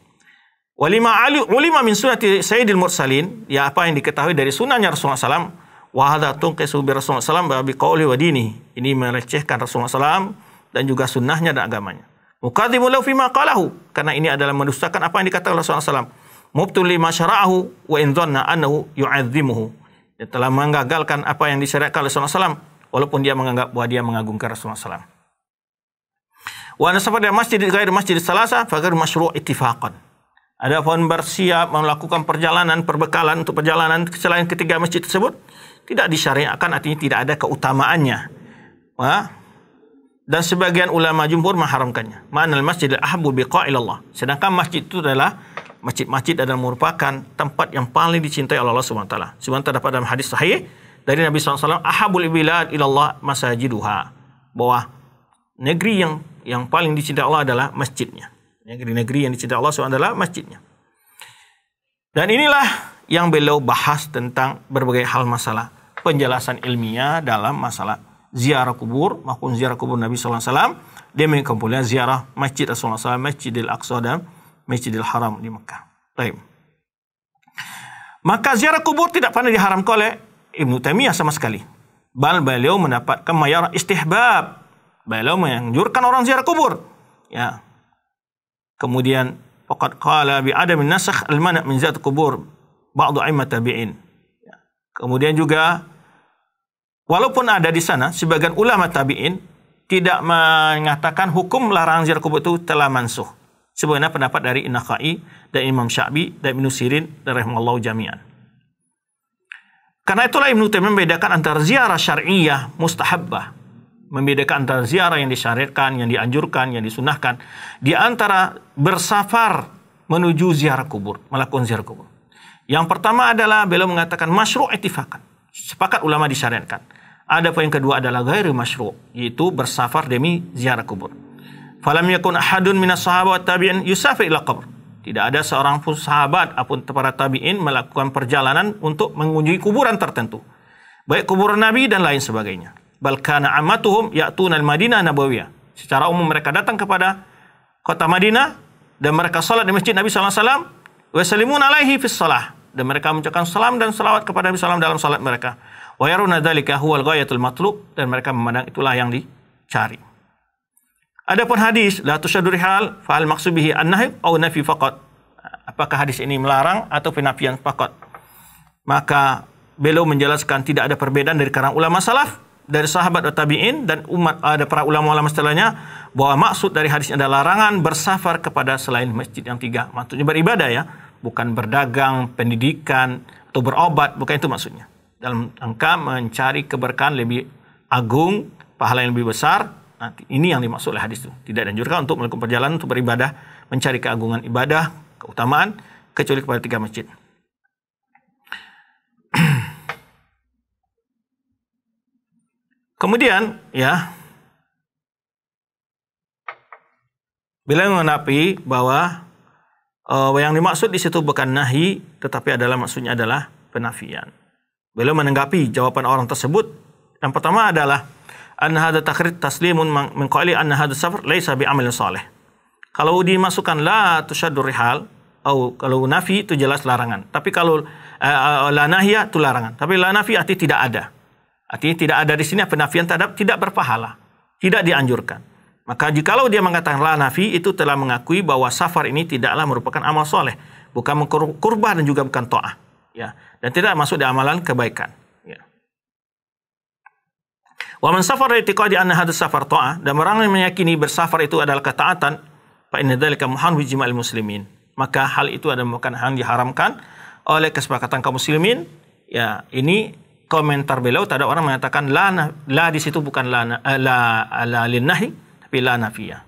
Walima ali ulima min sunnati sayyidil mursalin, ya apa yang diketahui dari sunnahnya Rasulullah SAW, wa hadza tunqisu bi Rasulullah SAW bi qawli wa dini. Ini melecehkan Rasulullah SAW dan juga sunnahnya dan agamanya mukadimu lahu fima qalahu. Karena ini adalah mendustakan apa yang dikatakan Rasulullah SAW. Mubtuli masyara'ahu wa in dhanna annahu yu'adzimuhu. Dia telah menggagalkan apa yang disyariatkan oleh Rasulullah SAW. Walaupun dia menganggap bahwa dia mengagungkan Rasulullah SAW. Wa nasafar dari masjid kair masjid salasa fakir masyru' ittifaqan. pun bersiap melakukan perjalanan, perbekalan untuk perjalanan selain ketiga masjid tersebut, tidak disyariatkan artinya tidak ada keutamaannya. Wah, dan sebagian ulama jumhur mengharamkannya. Ma'anal masjid al-ahbu biqa'ilillah. Sedangkan masjid itu adalah masjid-masjid adalah merupakan tempat yang paling dicintai oleh Allah Swt. wa terdapat dalam hadis sahih dari Nabi SAW, ahabul ibilad ilallah masajiduha. Bahwa negeri yang yang paling dicintai Allah adalah masjidnya. Negeri-negeri yang dicintai Allah SWT adalah masjidnya. Dan inilah yang beliau bahas tentang berbagai hal masalah penjelasan ilmiah dalam masalah ziarah kubur, maupun ziarah kubur Nabi sallallahu alaihi wasallam, demi ziarah Masjid Rasulullah SAW, al Aqsa dan masjid al Haram di Mekah. Baik. Maka ziarah kubur tidak pernah diharamkan oleh Ibnu Taimiyah sama sekali. Bal beliau mendapatkan mayar istihbab. Beliau menganjurkan orang ziarah kubur. Ya. Kemudian Fakat qala bi adami nasakh al-mana' min zat kubur ba'du a'immat tabi'in. Ya. Kemudian juga walaupun ada di sana sebagian ulama tabi'in tidak mengatakan hukum larangan ziarah kubur itu telah mansuh. Sebenarnya pendapat dari Inakai dan Imam Syabi dan Ibnu Sirin dan rahimallahu jami'an. Karena itulah Ibnu Taimiyah membedakan antara ziarah syariah mustahabbah, membedakan antara ziarah yang disyariatkan, yang dianjurkan, yang disunahkan, di antara bersafar menuju ziarah kubur, melakukan ziarah kubur. Yang pertama adalah beliau mengatakan masyru' itifakan sepakat ulama disyariatkan. Ada poin kedua adalah gairu masyru, yaitu bersafar demi ziarah kubur. Falam yakun ahadun minas sahabat tabi'in yusafir ila qabr. Tidak ada seorang pun sahabat apun para tabi'in melakukan perjalanan untuk mengunjungi kuburan tertentu. Baik kubur Nabi dan lain sebagainya. Balkana amatuhum ya'tuna al-Madinah Nabawiyah. Secara umum mereka datang kepada kota Madinah dan mereka salat di masjid Nabi SAW. alaihi wasallam wa alaihi fis dan mereka mengucapkan salam dan salawat kepada Nabi SAW dalam salat mereka. Wa yaruna dzalika huwal ghayatul matlub dan mereka memandang itulah yang dicari. Adapun hadis la tusyaddu rihal fa'al maqsubihi an-nahy au nafi faqat. Apakah hadis ini melarang atau penafian faqat? Maka beliau menjelaskan tidak ada perbedaan dari kalangan ulama salaf dari sahabat atau tabi'in dan umat ada para ulama-ulama setelahnya bahwa maksud dari hadisnya adalah larangan bersafar kepada selain masjid yang tiga. Maksudnya beribadah ya bukan berdagang, pendidikan, atau berobat, bukan itu maksudnya. Dalam angka mencari keberkahan lebih agung, pahala yang lebih besar, nanti ini yang dimaksud oleh hadis itu. Tidak dianjurkan untuk melakukan perjalanan untuk beribadah, mencari keagungan ibadah, keutamaan, kecuali kepada tiga masjid. Kemudian, ya, bila mengenapi bahwa uh, yang dimaksud di situ bukan nahi, tetapi adalah maksudnya adalah penafian. Beliau menanggapi jawaban orang tersebut. Yang pertama adalah an hadza takrir taslimun mengkali an hadza safar laisa bi amalin salih. Kalau dimasukkan la tusyaddu rihal atau kalau nafi itu jelas larangan. Tapi kalau uh, la nahiyah itu larangan. Tapi la nafi artinya tidak ada. Artinya tidak ada di sini penafian terhadap tidak berpahala, tidak dianjurkan. Maka jikalau dia mengatakan la nafi itu telah mengakui bahwa safar ini tidaklah merupakan amal soleh, bukan kurbah dan juga bukan to'ah. Ya, dan tidak masuk di amalan kebaikan. Ya. Wa man safar di anna hadis safar to'ah dan orang yang meyakini bersafar itu adalah ketaatan, pak inna dzalika muhanwi jima'il muslimin. Maka hal itu adalah bukan hal yang diharamkan oleh kesepakatan kaum muslimin. Ya, ini komentar beliau Tidak orang mengatakan la la di situ bukan la eh, la, la, la bila nafiyah.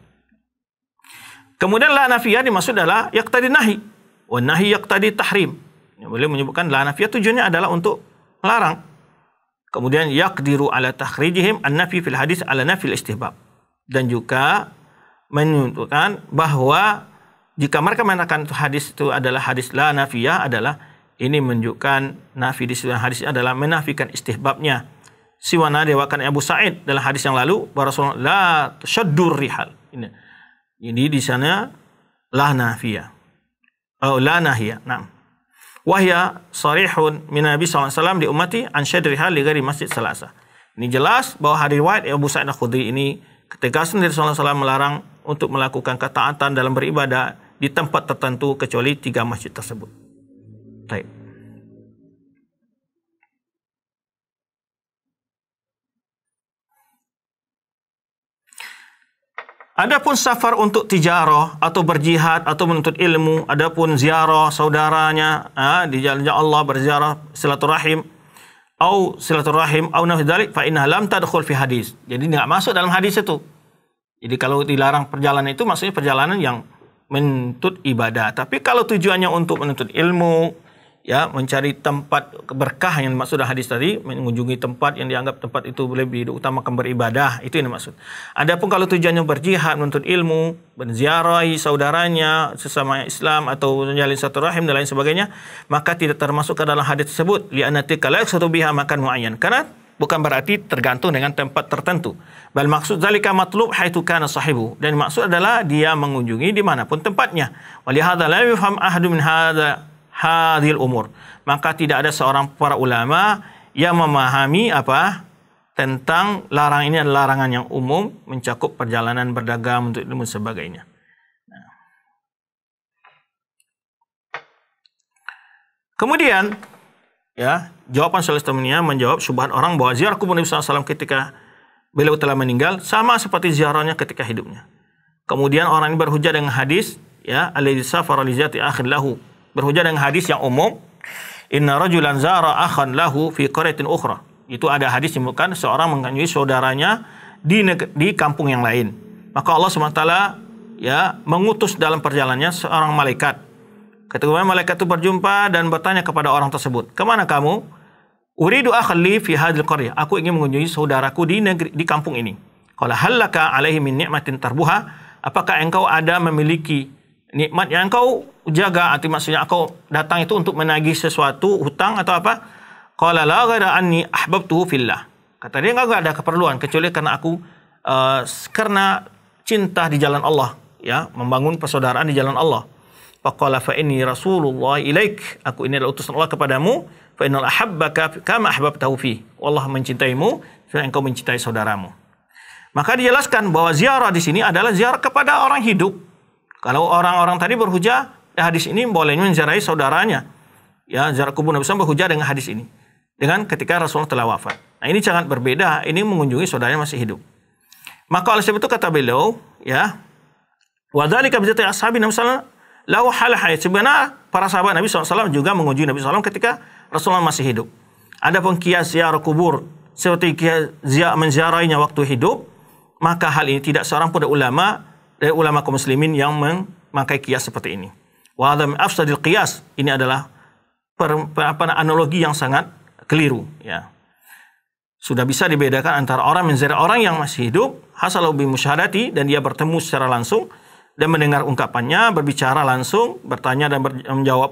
Kemudian la nafiyah dimaksud adalah yaqtadi nahi. Wa nahi yaqtadi tahrim. Beliau menyebutkan la nafiyah tujuannya adalah untuk melarang. Kemudian yaqdiru ala takhrijihim an-nafi fil hadis ala nafi istihbab. Dan juga menyebutkan bahwa jika mereka menakan hadis itu adalah hadis la nafiyah adalah ini menunjukkan nafi di hadis adalah menafikan istihbabnya siwana dewakan Abu Sa'id dalam hadis yang lalu bahwa Rasulullah la syaddur rihal. Ini. Jadi di sana la nafiyah. Oh, la nahiyah. Naam. Wahya sarihun min Nabi SAW di umati an rihal li ghairi masjid salasa. Ini jelas bahwa hari riwayat Abu Sa'id al-Khudri ini ketegasan dari Rasulullah SAW melarang untuk melakukan ketaatan dalam beribadah di tempat tertentu kecuali tiga masjid tersebut. Baik. Adapun safar untuk tijarah atau berjihad atau menuntut ilmu, adapun ziarah saudaranya ha, di jalan Allah berziarah silaturahim au silaturahim au nafsi fa inna lam tadkhul fi hadis. Jadi tidak masuk dalam hadis itu. Jadi kalau dilarang perjalanan itu maksudnya perjalanan yang menuntut ibadah. Tapi kalau tujuannya untuk menuntut ilmu, ya mencari tempat berkah yang maksud hadis tadi mengunjungi tempat yang dianggap tempat itu lebih diutamakan beribadah itu yang dimaksud. Adapun kalau tujuannya berjihad menuntut ilmu, menziarahi saudaranya sesama Islam atau menjalin satu rahim dan lain sebagainya, maka tidak termasuk ke dalam hadis tersebut anati kalayak satu biha makan muayyan. Karena bukan berarti tergantung dengan tempat tertentu. Bal maksud zalika matlub haitsu kana sahibu. Dan maksud adalah dia mengunjungi dimanapun tempatnya. Walihada la yufham ahadu min hadza hadil umur. Maka tidak ada seorang para ulama yang memahami apa tentang larang ini adalah larangan yang umum mencakup perjalanan berdagang untuk ilmu sebagainya. Kemudian ya jawaban Sulaimaniyah menjawab subhan orang bahwa ziarah kubur Nabi SAW ketika beliau telah meninggal sama seperti ziarahnya ketika hidupnya. Kemudian orang ini berhujah dengan hadis ya alaihi safar akhir lahu Berhujah dengan hadis yang umum. Inna rajulan zara akhan lahu fi qaryatin ukhra. Itu ada hadis menyebutkan seorang mengunjungi saudaranya di di kampung yang lain. Maka Allah SWT ya mengutus dalam perjalanannya seorang malaikat. Ketika malaikat itu berjumpa dan bertanya kepada orang tersebut, "Kemana kamu?" "Uridu akhli fi hadil qaryah." Aku ingin mengunjungi saudaraku di negeri di kampung ini. Qala halaka alaihi min ni'matin tarbuha? Apakah engkau ada memiliki nikmat yang engkau jaga arti maksudnya engkau datang itu untuk menagih sesuatu hutang atau apa qala la ghaira anni ahbabtu fillah kata dia enggak ada keperluan kecuali karena aku uh, karena cinta di jalan Allah ya membangun persaudaraan di jalan Allah faqala fa inni rasulullah ilaik aku ini adalah utusan Allah kepadamu fa innal ahabbaka kama ahbabtahu fi Allah mencintaimu sehingga engkau mencintai saudaramu maka dijelaskan bahwa ziarah di sini adalah ziarah kepada orang hidup kalau orang-orang tadi berhujah, ya hadis ini bolehnya menziarahi saudaranya. Ya, ziarah kubur Nabi SAW berhujah dengan hadis ini. Dengan ketika Rasulullah telah wafat. Nah ini sangat berbeda, ini mengunjungi saudaranya masih hidup. Maka oleh sebab itu kata beliau, ya, Wadhalika bidati ashabi Nabi SAW Lau hal Sebenarnya para sahabat Nabi SAW juga mengunjungi Nabi SAW ketika Rasulullah masih hidup. Ada pun kias ziarah kubur seperti kias ziarah menziarahinya waktu hidup, maka hal ini tidak seorang pun ulama dari ulama kaum muslimin yang memakai kias seperti ini. Wa adam afsadil kias ini adalah per, per, apa, analogi yang sangat keliru ya. Sudah bisa dibedakan antara orang menzara orang yang masih hidup hasalau bi musyahadati dan dia bertemu secara langsung dan mendengar ungkapannya, berbicara langsung, bertanya dan ber, menjawab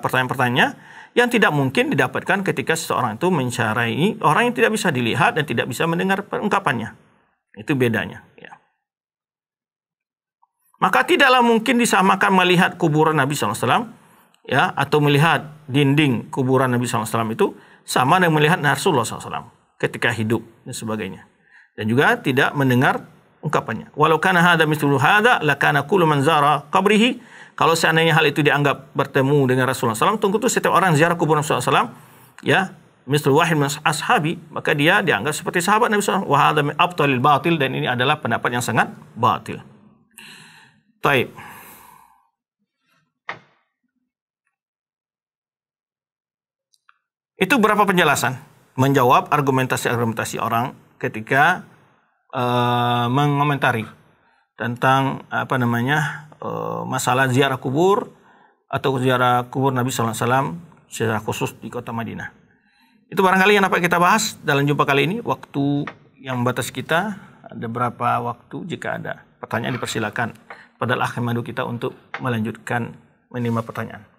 pertanyaan-pertanyaan yang tidak mungkin didapatkan ketika seseorang itu mencari orang yang tidak bisa dilihat dan tidak bisa mendengar ungkapannya. Itu bedanya. Maka tidaklah mungkin disamakan melihat kuburan Nabi SAW ya atau melihat dinding kuburan Nabi SAW itu sama dengan melihat Rasulullah SAW ketika hidup dan sebagainya. Dan juga tidak mendengar ungkapannya. Walau kana hada mithlu hada lakana kullu man zara qabrihi kalau seandainya hal itu dianggap bertemu dengan Rasulullah SAW, tunggu tuh setiap orang ziarah kuburan Rasulullah SAW, ya, misal wahid mas ashabi, maka dia dianggap seperti sahabat Nabi SAW. Wahada abtalil batil, dan ini adalah pendapat yang sangat batil. Taib. Itu berapa penjelasan? Menjawab argumentasi-argumentasi orang ketika uh, mengomentari tentang apa namanya uh, masalah ziarah kubur atau ziarah kubur Nabi Sallallahu Alaihi Wasallam secara khusus di kota Madinah. Itu barangkali yang dapat kita bahas dalam jumpa kali ini. Waktu yang batas kita ada berapa waktu jika ada pertanyaan dipersilakan padahal akhir madu kita untuk melanjutkan menerima pertanyaan.